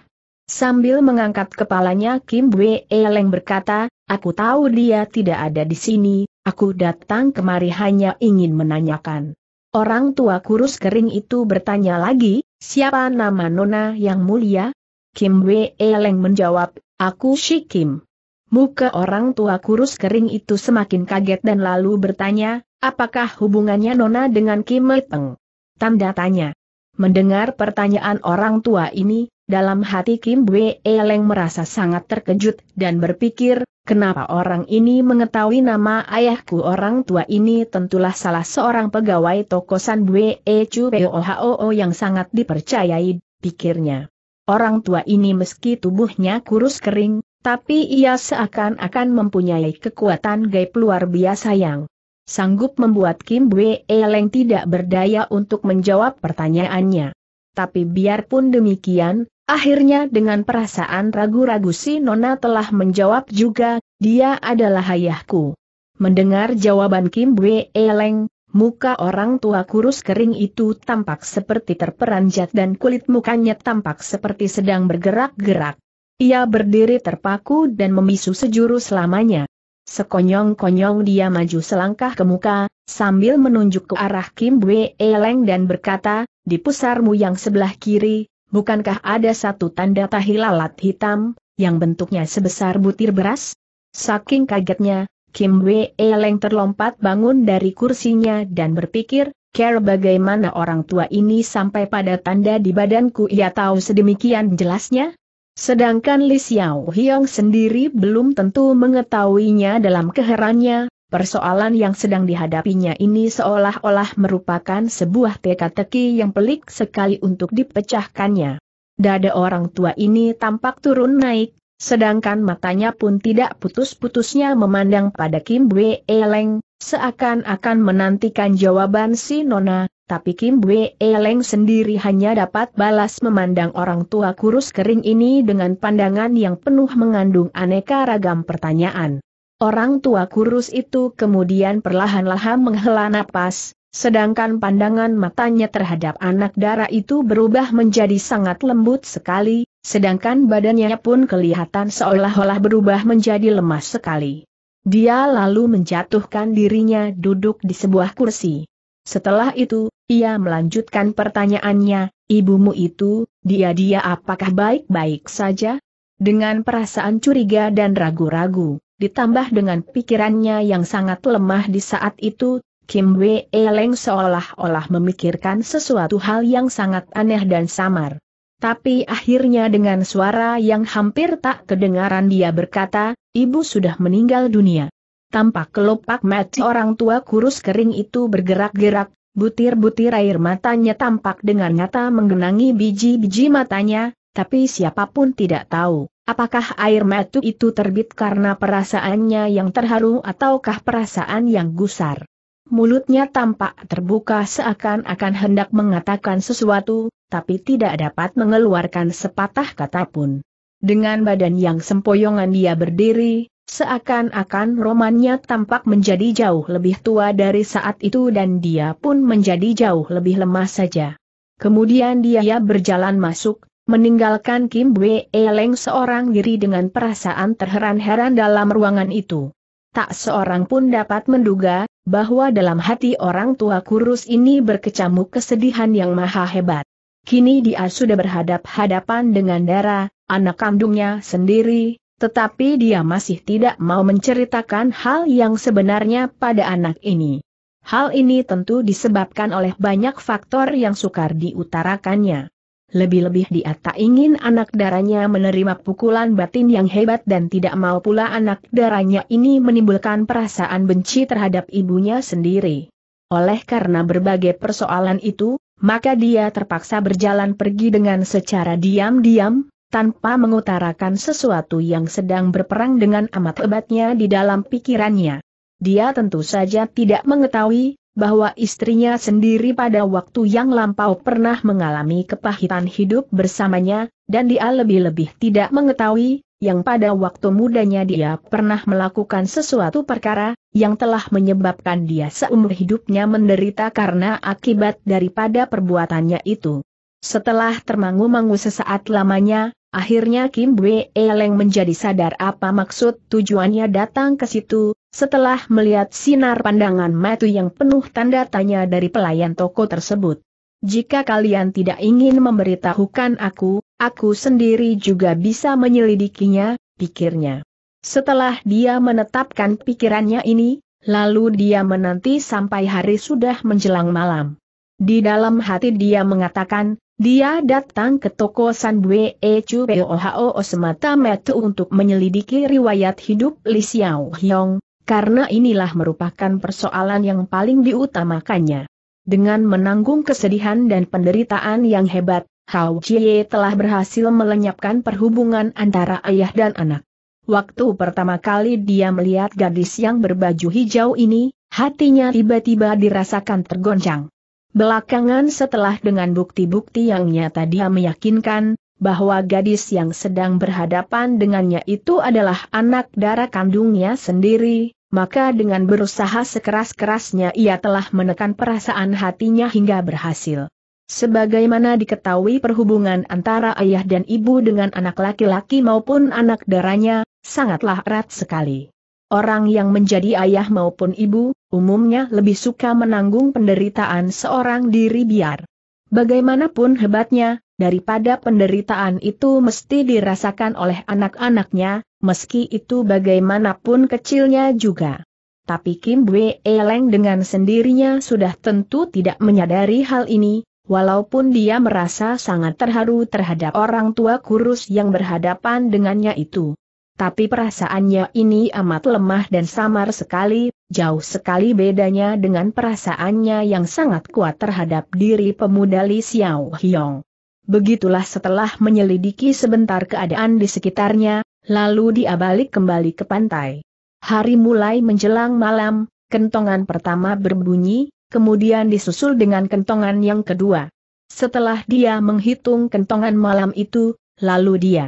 Sambil mengangkat kepalanya Kim Wei Leng berkata, aku tahu dia tidak ada di sini, aku datang kemari hanya ingin menanyakan. Orang tua kurus kering itu bertanya lagi, siapa nama Nona yang mulia? Kim Wei Leng menjawab, aku Shi Kim. Muka orang tua kurus kering itu semakin kaget dan lalu bertanya, Apakah hubungannya Nona dengan Kim Peng? Tanda tanya. Mendengar pertanyaan orang tua ini, dalam hati Kim Bwe Leng merasa sangat terkejut dan berpikir, kenapa orang ini mengetahui nama ayahku orang tua ini tentulah salah seorang pegawai tokosan Bwe e Chu Pohoo yang sangat dipercayai, pikirnya. Orang tua ini meski tubuhnya kurus kering, tapi ia seakan-akan mempunyai kekuatan gaib luar biasa yang sanggup membuat Kim Bwe Eleng tidak berdaya untuk menjawab pertanyaannya. Tapi biarpun demikian, akhirnya dengan perasaan ragu-ragu si Nona telah menjawab juga, dia adalah ayahku. Mendengar jawaban Kim Bwe Eleng, muka orang tua kurus kering itu tampak seperti terperanjat dan kulit mukanya tampak seperti sedang bergerak-gerak. Ia berdiri terpaku dan membisu sejurus selamanya. Sekonyong-konyong dia maju selangkah ke muka, sambil menunjuk ke arah Kim Bwe Leng dan berkata, di pusarmu yang sebelah kiri, bukankah ada satu tanda tahi lalat hitam, yang bentuknya sebesar butir beras? Saking kagetnya, Kim Wei Leng terlompat bangun dari kursinya dan berpikir, care bagaimana orang tua ini sampai pada tanda di badanku ia tahu sedemikian jelasnya? Sedangkan Li Xiao Hiong sendiri belum tentu mengetahuinya dalam keherannya, persoalan yang sedang dihadapinya ini seolah-olah merupakan sebuah teka-teki yang pelik sekali untuk dipecahkannya. Dada orang tua ini tampak turun naik, sedangkan matanya pun tidak putus-putusnya memandang pada Kim Bwe Eleng, Seakan-akan menantikan jawaban si Nona, tapi Kim Bwe Eleng sendiri hanya dapat balas memandang orang tua kurus kering ini dengan pandangan yang penuh mengandung aneka ragam pertanyaan. Orang tua kurus itu kemudian perlahan-lahan menghela napas, Sedangkan pandangan matanya terhadap anak dara itu berubah menjadi sangat lembut sekali, sedangkan badannya pun kelihatan seolah-olah berubah menjadi lemas sekali. Dia lalu menjatuhkan dirinya duduk di sebuah kursi. Setelah itu, ia melanjutkan pertanyaannya, ibumu itu, dia-dia apakah baik-baik saja? Dengan perasaan curiga dan ragu-ragu, ditambah dengan pikirannya yang sangat lemah di saat itu, Kim Wei Leng seolah-olah memikirkan sesuatu hal yang sangat aneh dan samar. Tapi akhirnya dengan suara yang hampir tak kedengaran dia berkata, ibu sudah meninggal dunia. Tampak kelopak mati orang tua kurus kering itu bergerak-gerak, butir-butir air matanya tampak dengan nyata menggenangi biji-biji matanya, tapi siapapun tidak tahu. Apakah air mata itu terbit karena perasaannya yang terharu ataukah perasaan yang gusar? Mulutnya tampak terbuka seakan-akan hendak mengatakan sesuatu, tapi tidak dapat mengeluarkan sepatah kata pun. Dengan badan yang sempoyongan dia berdiri, seakan-akan romannya tampak menjadi jauh lebih tua dari saat itu dan dia pun menjadi jauh lebih lemah saja. Kemudian dia berjalan masuk, meninggalkan Kim Bwe Eleng seorang diri dengan perasaan terheran-heran dalam ruangan itu. Tak seorang pun dapat menduga, bahwa dalam hati orang tua kurus ini berkecamuk kesedihan yang maha hebat. Kini dia sudah berhadap-hadapan dengan Dara, anak kandungnya sendiri, tetapi dia masih tidak mau menceritakan hal yang sebenarnya pada anak ini. Hal ini tentu disebabkan oleh banyak faktor yang sukar diutarakannya. Lebih-lebih dia tak ingin anak darahnya menerima pukulan batin yang hebat dan tidak mau pula anak darahnya ini menimbulkan perasaan benci terhadap ibunya sendiri. Oleh karena berbagai persoalan itu, maka dia terpaksa berjalan pergi dengan secara diam-diam, tanpa mengutarakan sesuatu yang sedang berperang dengan amat hebatnya di dalam pikirannya. Dia tentu saja tidak mengetahui bahwa istrinya sendiri pada waktu yang lampau pernah mengalami kepahitan hidup bersamanya, dan dia lebih-lebih tidak mengetahui yang pada waktu mudanya dia pernah melakukan sesuatu perkara, yang telah menyebabkan dia seumur hidupnya menderita karena akibat daripada perbuatannya itu. Setelah termangu-mangu sesaat lamanya, akhirnya Kim Bwe Eleng menjadi sadar apa maksud tujuannya datang ke situ, setelah melihat sinar pandangan matu yang penuh tanda tanya dari pelayan toko tersebut. Jika kalian tidak ingin memberitahukan aku, Aku sendiri juga bisa menyelidikinya, pikirnya. Setelah dia menetapkan pikirannya ini, lalu dia menanti sampai hari sudah menjelang malam. Di dalam hati dia mengatakan, dia datang ke toko San Bue Chu Pohao semata Metu untuk menyelidiki riwayat hidup Li Xiao Hyong, karena inilah merupakan persoalan yang paling diutamakannya. Dengan menanggung kesedihan dan penderitaan yang hebat, Hao Jie telah berhasil melenyapkan perhubungan antara ayah dan anak. Waktu pertama kali dia melihat gadis yang berbaju hijau ini, hatinya tiba-tiba dirasakan tergoncang. Belakangan setelah dengan bukti-bukti yang nyata dia meyakinkan, bahwa gadis yang sedang berhadapan dengannya itu adalah anak darah kandungnya sendiri, maka dengan berusaha sekeras-kerasnya ia telah menekan perasaan hatinya hingga berhasil. Sebagaimana diketahui perhubungan antara ayah dan ibu dengan anak laki-laki maupun anak darahnya, sangatlah erat sekali. Orang yang menjadi ayah maupun ibu, umumnya lebih suka menanggung penderitaan seorang diri biar. Bagaimanapun hebatnya, daripada penderitaan itu mesti dirasakan oleh anak-anaknya, meski itu bagaimanapun kecilnya juga. Tapi Kim Bwe Eleng dengan sendirinya sudah tentu tidak menyadari hal ini, Walaupun dia merasa sangat terharu terhadap orang tua kurus yang berhadapan dengannya itu. Tapi perasaannya ini amat lemah dan samar sekali, jauh sekali bedanya dengan perasaannya yang sangat kuat terhadap diri pemuda Li Xiao Hiong. Begitulah setelah menyelidiki sebentar keadaan di sekitarnya, lalu dia balik kembali ke pantai. Hari mulai menjelang malam, kentongan pertama berbunyi, kemudian disusul dengan kentongan yang kedua. Setelah dia menghitung kentongan malam itu, lalu dia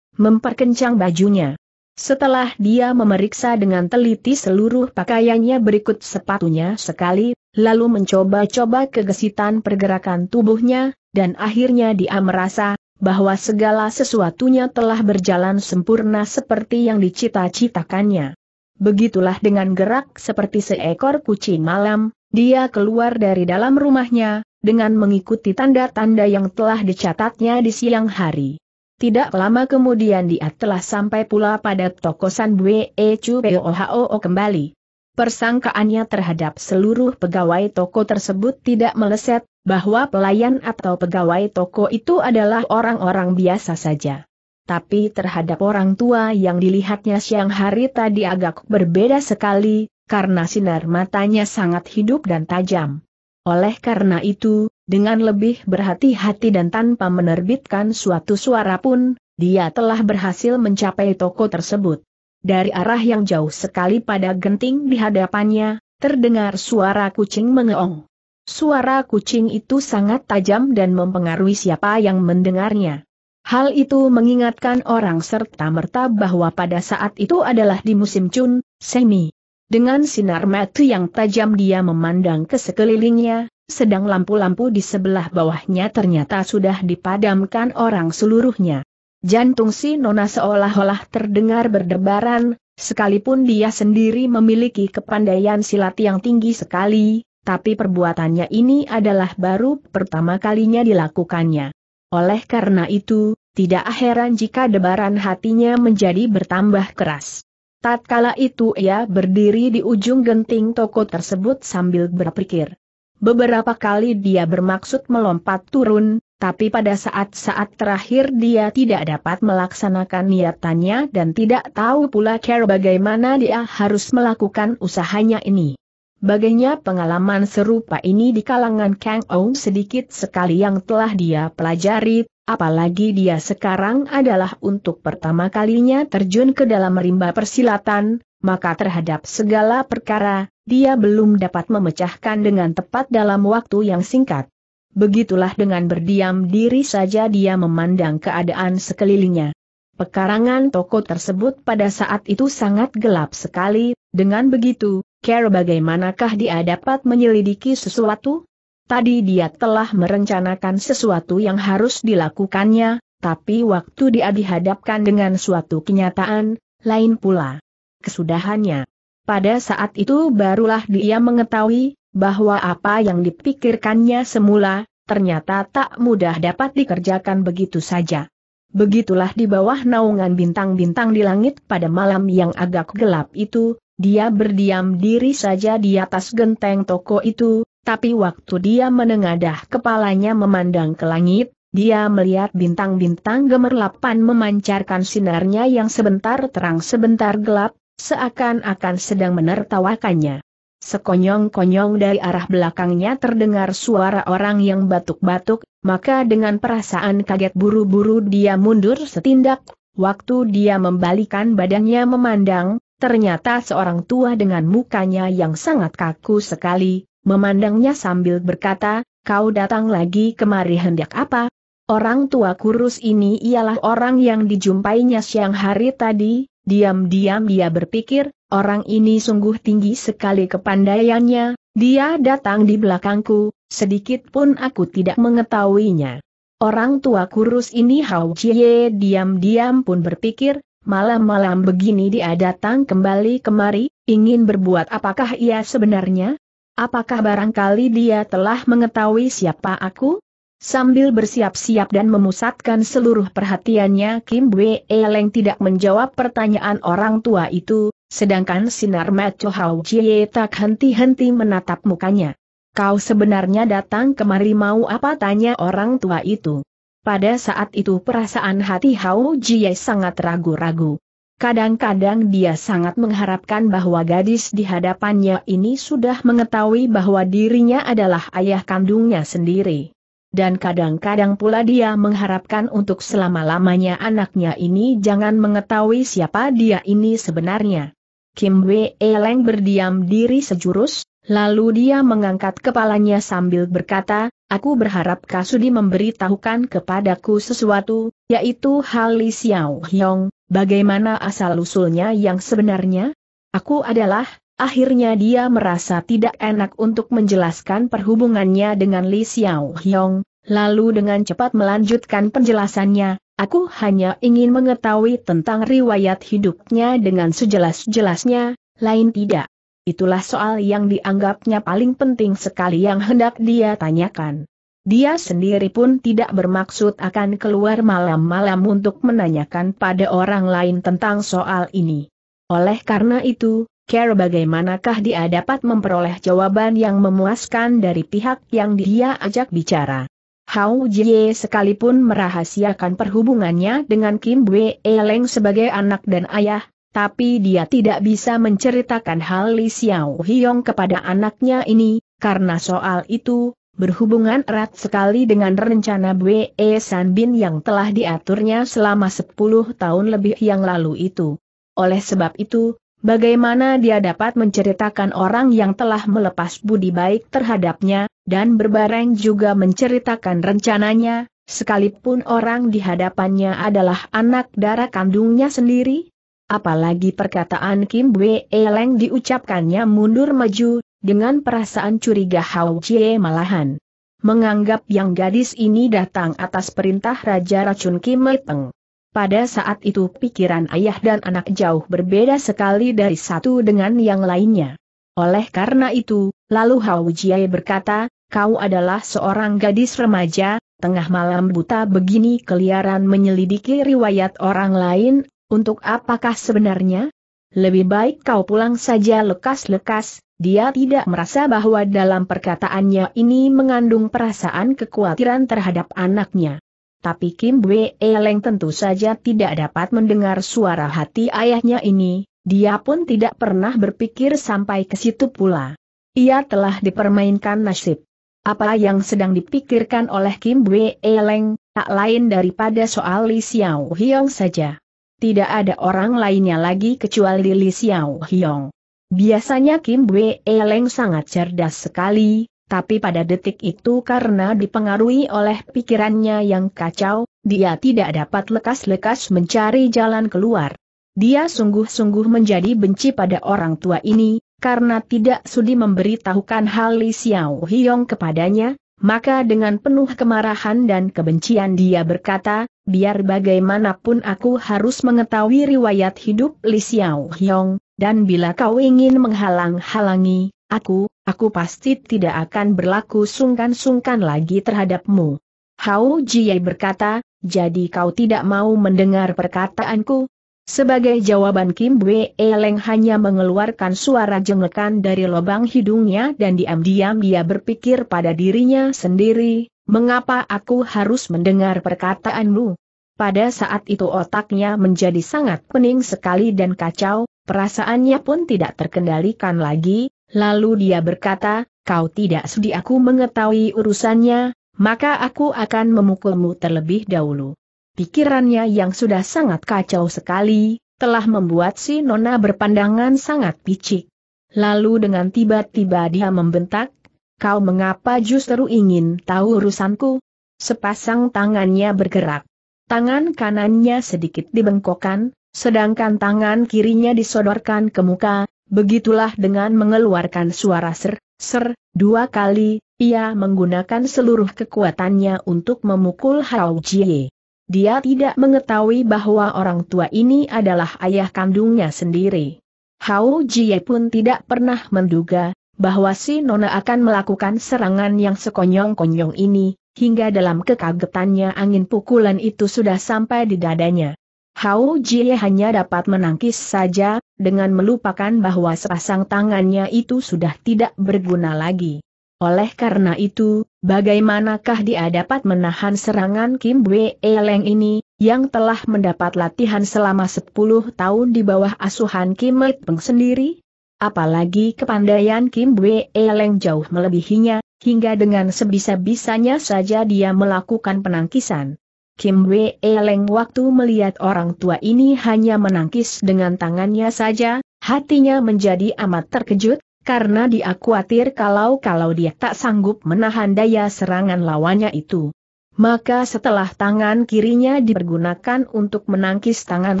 memperkencang bajunya. Setelah dia memeriksa dengan teliti seluruh pakaiannya berikut sepatunya sekali, lalu mencoba-coba kegesitan pergerakan tubuhnya, dan akhirnya dia merasa bahwa segala sesuatunya telah berjalan sempurna seperti yang dicita-citakannya. Begitulah dengan gerak seperti seekor kucing malam, dia keluar dari dalam rumahnya, dengan mengikuti tanda-tanda yang telah dicatatnya di siang hari. Tidak lama kemudian dia telah sampai pula pada tokosan Bwe e Chu Pohoo kembali. Persangkaannya terhadap seluruh pegawai toko tersebut tidak meleset, bahwa pelayan atau pegawai toko itu adalah orang-orang biasa saja. Tapi terhadap orang tua yang dilihatnya siang hari tadi agak berbeda sekali, karena sinar matanya sangat hidup dan tajam. Oleh karena itu, dengan lebih berhati-hati dan tanpa menerbitkan suatu suara pun, dia telah berhasil mencapai toko tersebut. Dari arah yang jauh sekali pada genting di hadapannya, terdengar suara kucing mengeong. Suara kucing itu sangat tajam dan mempengaruhi siapa yang mendengarnya. Hal itu mengingatkan orang serta merta bahwa pada saat itu adalah di musim cun, semi. Dengan sinar mata yang tajam dia memandang ke sekelilingnya, sedang lampu-lampu di sebelah bawahnya ternyata sudah dipadamkan orang seluruhnya. Jantung si Nona seolah-olah terdengar berdebaran, sekalipun dia sendiri memiliki kepandaian silat yang tinggi sekali, tapi perbuatannya ini adalah baru pertama kalinya dilakukannya. Oleh karena itu, tidak heran jika debaran hatinya menjadi bertambah keras. Tatkala itu ia berdiri di ujung genting toko tersebut sambil berpikir. Beberapa kali dia bermaksud melompat turun, tapi pada saat-saat terakhir dia tidak dapat melaksanakan niatannya dan tidak tahu pula cara bagaimana dia harus melakukan usahanya ini. Baginya pengalaman serupa ini di kalangan Kang Ong sedikit sekali yang telah dia pelajari, Apalagi dia sekarang adalah untuk pertama kalinya terjun ke dalam rimba persilatan, maka terhadap segala perkara, dia belum dapat memecahkan dengan tepat dalam waktu yang singkat. Begitulah dengan berdiam diri saja dia memandang keadaan sekelilingnya. Pekarangan toko tersebut pada saat itu sangat gelap sekali, dengan begitu, Care bagaimanakah dia dapat menyelidiki sesuatu? Tadi dia telah merencanakan sesuatu yang harus dilakukannya, tapi waktu dia dihadapkan dengan suatu kenyataan, lain pula kesudahannya. Pada saat itu barulah dia mengetahui, bahwa apa yang dipikirkannya semula, ternyata tak mudah dapat dikerjakan begitu saja. Begitulah di bawah naungan bintang-bintang di langit pada malam yang agak gelap itu, dia berdiam diri saja di atas genteng toko itu, tapi waktu dia menengadah kepalanya memandang ke langit, dia melihat bintang-bintang gemerlapan memancarkan sinarnya yang sebentar terang sebentar gelap, seakan-akan sedang menertawakannya. Sekonyong-konyong dari arah belakangnya terdengar suara orang yang batuk-batuk, maka dengan perasaan kaget buru-buru dia mundur setindak. Waktu dia membalikan badannya memandang, ternyata seorang tua dengan mukanya yang sangat kaku sekali, memandangnya sambil berkata, kau datang lagi kemari hendak apa? Orang tua kurus ini ialah orang yang dijumpainya siang hari tadi, diam-diam dia berpikir, orang ini sungguh tinggi sekali kepandaiannya, dia datang di belakangku, sedikit pun aku tidak mengetahuinya. Orang tua kurus ini Hao Chie diam-diam pun berpikir, malam-malam begini dia datang kembali kemari, ingin berbuat apakah ia sebenarnya? Apakah barangkali dia telah mengetahui siapa aku? Sambil bersiap-siap dan memusatkan seluruh perhatiannya Kim Bwe Eleng tidak menjawab pertanyaan orang tua itu, sedangkan sinar Macho Hao Jie tak henti-henti menatap mukanya. Kau sebenarnya datang kemari mau apa tanya orang tua itu. Pada saat itu perasaan hati Hao Jie sangat ragu-ragu. Kadang-kadang dia sangat mengharapkan bahwa gadis di hadapannya ini sudah mengetahui bahwa dirinya adalah ayah kandungnya sendiri. Dan kadang-kadang pula dia mengharapkan untuk selama-lamanya anaknya ini jangan mengetahui siapa dia ini sebenarnya. Kim Wei Leng berdiam diri sejurus, lalu dia mengangkat kepalanya sambil berkata, Aku berharap Kasudi memberitahukan kepadaku sesuatu, yaitu Hali Xiao Hyong, Bagaimana asal-usulnya yang sebenarnya? Aku adalah, akhirnya dia merasa tidak enak untuk menjelaskan perhubungannya dengan Li Xiao Hyong, lalu dengan cepat melanjutkan penjelasannya, aku hanya ingin mengetahui tentang riwayat hidupnya dengan sejelas-jelasnya, lain tidak. Itulah soal yang dianggapnya paling penting sekali yang hendak dia tanyakan. Dia sendiri pun tidak bermaksud akan keluar malam-malam untuk menanyakan pada orang lain tentang soal ini. Oleh karena itu, care bagaimanakah dia dapat memperoleh jawaban yang memuaskan dari pihak yang dia ajak bicara. Hao Jie sekalipun merahasiakan perhubungannya dengan Kim Bwe Leng sebagai anak dan ayah, tapi dia tidak bisa menceritakan hal Li Xiao Hiong kepada anaknya ini, karena soal itu, berhubungan erat sekali dengan rencana Bwe Sanbin yang telah diaturnya selama 10 tahun lebih yang lalu itu. Oleh sebab itu, bagaimana dia dapat menceritakan orang yang telah melepas budi baik terhadapnya, dan berbareng juga menceritakan rencananya, sekalipun orang di hadapannya adalah anak darah kandungnya sendiri? Apalagi perkataan Kim Bwe Leng diucapkannya mundur maju, dengan perasaan curiga Hao Jie malahan. Menganggap yang gadis ini datang atas perintah Raja Racun Kim Meteng. Pada saat itu pikiran ayah dan anak jauh berbeda sekali dari satu dengan yang lainnya. Oleh karena itu, lalu Hao Jie berkata, kau adalah seorang gadis remaja, tengah malam buta begini keliaran menyelidiki riwayat orang lain, untuk apakah sebenarnya? Lebih baik kau pulang saja lekas-lekas, dia tidak merasa bahwa dalam perkataannya ini mengandung perasaan kekhawatiran terhadap anaknya. Tapi Kim Wei Eleng tentu saja tidak dapat mendengar suara hati ayahnya ini, dia pun tidak pernah berpikir sampai ke situ pula. Ia telah dipermainkan nasib. Apa yang sedang dipikirkan oleh Kim Wei Eleng, tak lain daripada soal Li Xiao Hiong saja. Tidak ada orang lainnya lagi kecuali Li Xiao Hiong. Biasanya Kim Bwe Leng sangat cerdas sekali, tapi pada detik itu karena dipengaruhi oleh pikirannya yang kacau, dia tidak dapat lekas-lekas mencari jalan keluar. Dia sungguh-sungguh menjadi benci pada orang tua ini, karena tidak sudi memberitahukan hal Li Xiao Hiong kepadanya, maka dengan penuh kemarahan dan kebencian dia berkata, biar bagaimanapun aku harus mengetahui riwayat hidup Li Xiao Hiong, dan bila kau ingin menghalang-halangi, aku, aku pasti tidak akan berlaku sungkan-sungkan lagi terhadapmu. Hao Jie berkata, jadi kau tidak mau mendengar perkataanku? Sebagai jawaban Kim Bwe Eleng hanya mengeluarkan suara jengekan dari lubang hidungnya dan diam-diam dia berpikir pada dirinya sendiri, mengapa aku harus mendengar perkataanmu? Pada saat itu otaknya menjadi sangat pening sekali dan kacau, Perasaannya pun tidak terkendalikan lagi, lalu dia berkata, kau tidak sudi aku mengetahui urusannya, maka aku akan memukulmu terlebih dahulu. Pikirannya yang sudah sangat kacau sekali, telah membuat si Nona berpandangan sangat picik. Lalu dengan tiba-tiba dia membentak, kau mengapa justru ingin tahu urusanku? Sepasang tangannya bergerak. Tangan kanannya sedikit dibengkokkan, sedangkan tangan kirinya disodorkan ke muka, begitulah dengan mengeluarkan suara ser, ser, dua kali, ia menggunakan seluruh kekuatannya untuk memukul Hao Jie. Dia tidak mengetahui bahwa orang tua ini adalah ayah kandungnya sendiri. Hao Jie pun tidak pernah menduga, bahwa si Nona akan melakukan serangan yang sekonyong-konyong ini, hingga dalam kekagetannya angin pukulan itu sudah sampai di dadanya. Hao Jie hanya dapat menangkis saja, dengan melupakan bahwa sepasang tangannya itu sudah tidak berguna lagi. Oleh karena itu, bagaimanakah dia dapat menahan serangan Kim Wei Leng ini, yang telah mendapat latihan selama 10 tahun di bawah asuhan Kim Wei Peng sendiri? Apalagi kepandaian Kim Wei Leng jauh melebihinya, hingga dengan sebisa-bisanya saja dia melakukan penangkisan. Kim Wee Eleng waktu melihat orang tua ini hanya menangkis dengan tangannya saja, hatinya menjadi amat terkejut, karena dia khawatir kalau-kalau dia tak sanggup menahan daya serangan lawannya itu. Maka setelah tangan kirinya dipergunakan untuk menangkis tangan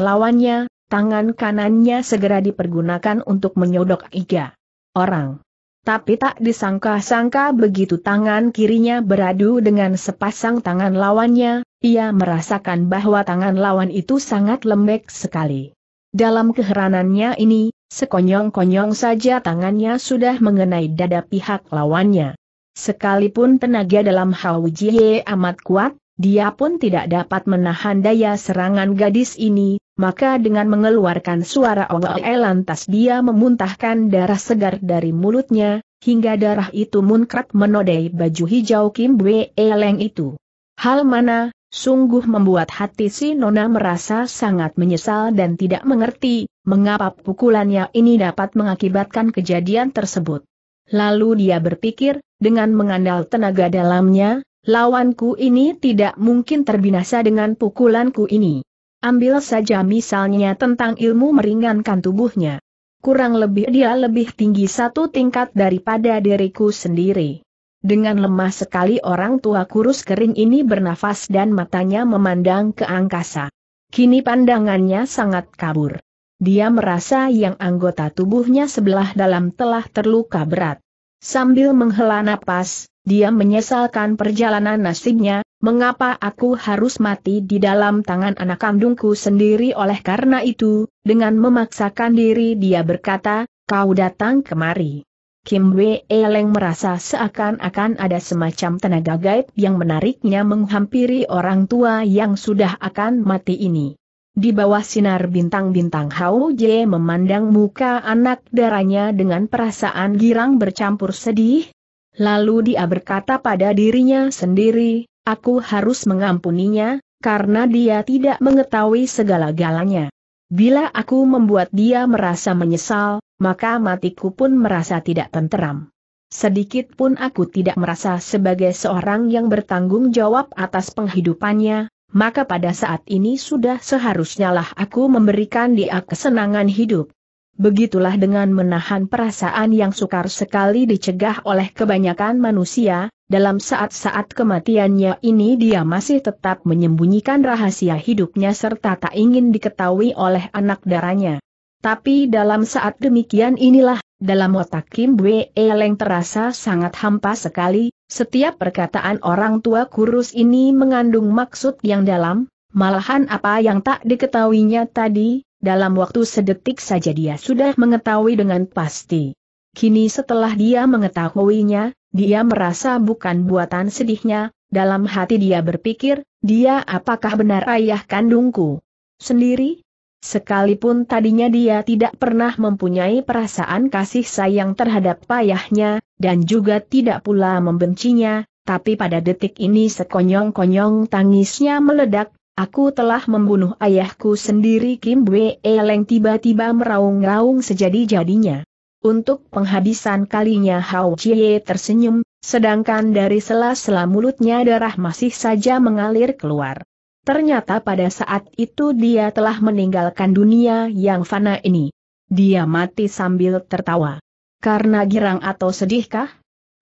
lawannya, tangan kanannya segera dipergunakan untuk menyodok iga orang. Tapi tak disangka-sangka begitu tangan kirinya beradu dengan sepasang tangan lawannya, ia merasakan bahwa tangan lawan itu sangat lembek sekali. Dalam keheranannya ini, sekonyong-konyong saja tangannya sudah mengenai dada pihak lawannya. Sekalipun tenaga dalam Hao Jie amat kuat, dia pun tidak dapat menahan daya serangan gadis ini, maka dengan mengeluarkan suara ongoe lantas dia memuntahkan darah segar dari mulutnya, hingga darah itu munkrat menodai baju hijau Kim Bwe Leng itu. Hal mana, Sungguh membuat hati si Nona merasa sangat menyesal dan tidak mengerti, mengapa pukulannya ini dapat mengakibatkan kejadian tersebut. Lalu dia berpikir, dengan mengandal tenaga dalamnya, lawanku ini tidak mungkin terbinasa dengan pukulanku ini. Ambil saja misalnya tentang ilmu meringankan tubuhnya. Kurang lebih dia lebih tinggi satu tingkat daripada diriku sendiri. Dengan lemah sekali orang tua kurus kering ini bernafas dan matanya memandang ke angkasa. Kini pandangannya sangat kabur. Dia merasa yang anggota tubuhnya sebelah dalam telah terluka berat. Sambil menghela napas, dia menyesalkan perjalanan nasibnya, mengapa aku harus mati di dalam tangan anak kandungku sendiri oleh karena itu, dengan memaksakan diri dia berkata, kau datang kemari. Kim Wei Leng merasa seakan-akan ada semacam tenaga gaib yang menariknya menghampiri orang tua yang sudah akan mati ini. Di bawah sinar bintang-bintang Hao Jie memandang muka anak darahnya dengan perasaan girang bercampur sedih. Lalu dia berkata pada dirinya sendiri, aku harus mengampuninya, karena dia tidak mengetahui segala-galanya. Bila aku membuat dia merasa menyesal, maka matiku pun merasa tidak tenteram. Sedikit pun aku tidak merasa sebagai seorang yang bertanggung jawab atas penghidupannya, maka pada saat ini sudah seharusnya lah aku memberikan dia kesenangan hidup. Begitulah dengan menahan perasaan yang sukar sekali dicegah oleh kebanyakan manusia, dalam saat-saat kematiannya ini dia masih tetap menyembunyikan rahasia hidupnya serta tak ingin diketahui oleh anak darahnya. Tapi dalam saat demikian inilah, dalam otak Kim Bwe Eleng terasa sangat hampa sekali, setiap perkataan orang tua kurus ini mengandung maksud yang dalam, malahan apa yang tak diketahuinya tadi, dalam waktu sedetik saja dia sudah mengetahui dengan pasti. Kini setelah dia mengetahuinya, dia merasa bukan buatan sedihnya, dalam hati dia berpikir, dia apakah benar ayah kandungku? Sendiri? Sekalipun tadinya dia tidak pernah mempunyai perasaan kasih sayang terhadap payahnya, dan juga tidak pula membencinya, tapi pada detik ini sekonyong-konyong tangisnya meledak, aku telah membunuh ayahku sendiri Kim Bwe Eleng tiba-tiba meraung-raung sejadi-jadinya. Untuk penghabisan kalinya Hao Chie tersenyum, sedangkan dari sela-sela mulutnya darah masih saja mengalir keluar. Ternyata pada saat itu dia telah meninggalkan dunia yang fana ini. Dia mati sambil tertawa. Karena girang atau sedihkah?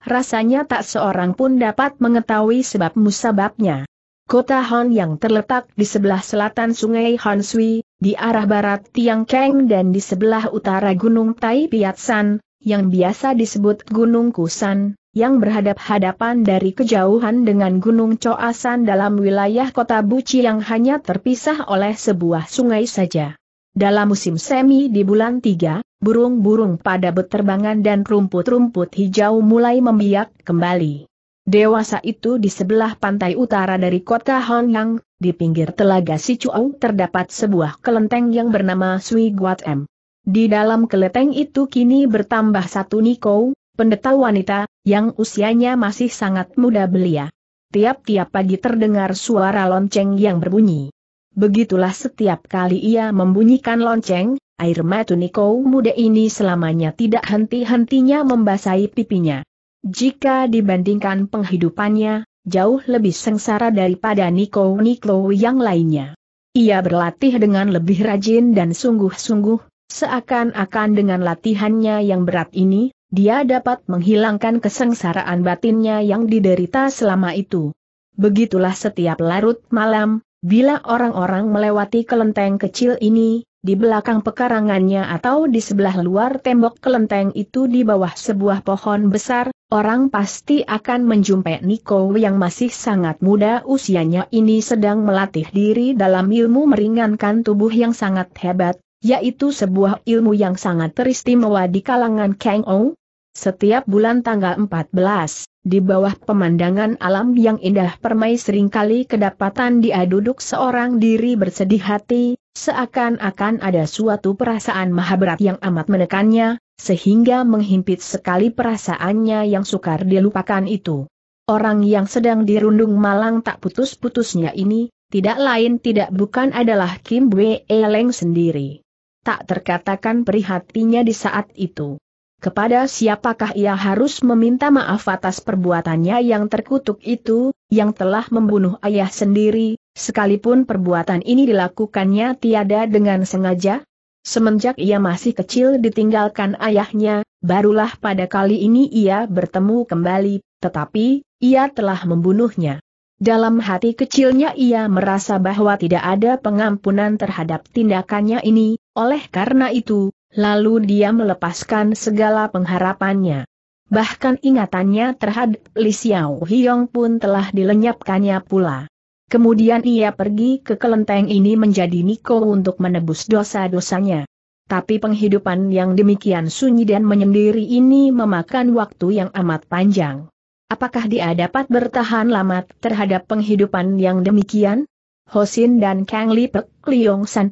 Rasanya tak seorang pun dapat mengetahui sebab musababnya. Kota Hon yang terletak di sebelah selatan sungai Hansui, di arah barat Tiang Keng dan di sebelah utara Gunung Tai Piatsan, yang biasa disebut Gunung Kusan, yang berhadap-hadapan dari kejauhan dengan Gunung Coasan dalam wilayah kota Buci yang hanya terpisah oleh sebuah sungai saja. Dalam musim semi di bulan 3, burung-burung pada beterbangan dan rumput-rumput hijau mulai membiak kembali. Dewasa itu di sebelah pantai utara dari kota Hongyang, di pinggir telaga Sichuan terdapat sebuah kelenteng yang bernama Sui Guat M. Di dalam kelenteng itu kini bertambah satu Nikau pendeta wanita, yang usianya masih sangat muda belia. Tiap-tiap pagi terdengar suara lonceng yang berbunyi. Begitulah setiap kali ia membunyikan lonceng, air mata Niko muda ini selamanya tidak henti-hentinya membasahi pipinya. Jika dibandingkan penghidupannya, jauh lebih sengsara daripada Niko Niklo yang lainnya. Ia berlatih dengan lebih rajin dan sungguh-sungguh, seakan-akan dengan latihannya yang berat ini, dia dapat menghilangkan kesengsaraan batinnya yang diderita selama itu. Begitulah setiap larut malam, bila orang-orang melewati kelenteng kecil ini, di belakang pekarangannya atau di sebelah luar tembok kelenteng itu di bawah sebuah pohon besar, orang pasti akan menjumpai Niko yang masih sangat muda usianya ini sedang melatih diri dalam ilmu meringankan tubuh yang sangat hebat, yaitu sebuah ilmu yang sangat teristimewa di kalangan Kang Ong, setiap bulan tanggal 14, di bawah pemandangan alam yang indah permai seringkali kedapatan dia duduk seorang diri bersedih hati, seakan-akan ada suatu perasaan berat yang amat menekannya, sehingga menghimpit sekali perasaannya yang sukar dilupakan itu. Orang yang sedang dirundung malang tak putus-putusnya ini, tidak lain tidak bukan adalah Kim Wei Leng sendiri. Tak terkatakan perihatinya di saat itu kepada siapakah ia harus meminta maaf atas perbuatannya yang terkutuk itu, yang telah membunuh ayah sendiri, sekalipun perbuatan ini dilakukannya tiada dengan sengaja? Semenjak ia masih kecil ditinggalkan ayahnya, barulah pada kali ini ia bertemu kembali, tetapi, ia telah membunuhnya. Dalam hati kecilnya ia merasa bahwa tidak ada pengampunan terhadap tindakannya ini, oleh karena itu, lalu dia melepaskan segala pengharapannya. Bahkan ingatannya terhadap Li Xiao Hiong pun telah dilenyapkannya pula. Kemudian ia pergi ke kelenteng ini menjadi Niko untuk menebus dosa-dosanya. Tapi penghidupan yang demikian sunyi dan menyendiri ini memakan waktu yang amat panjang. Apakah dia dapat bertahan lama terhadap penghidupan yang demikian? Hosin dan Kang Li Pek Liong San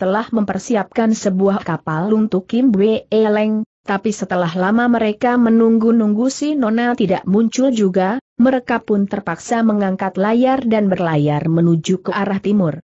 telah mempersiapkan sebuah kapal untuk Kim Bwe Eleng, tapi setelah lama mereka menunggu-nunggu si Nona tidak muncul juga, mereka pun terpaksa mengangkat layar dan berlayar menuju ke arah timur.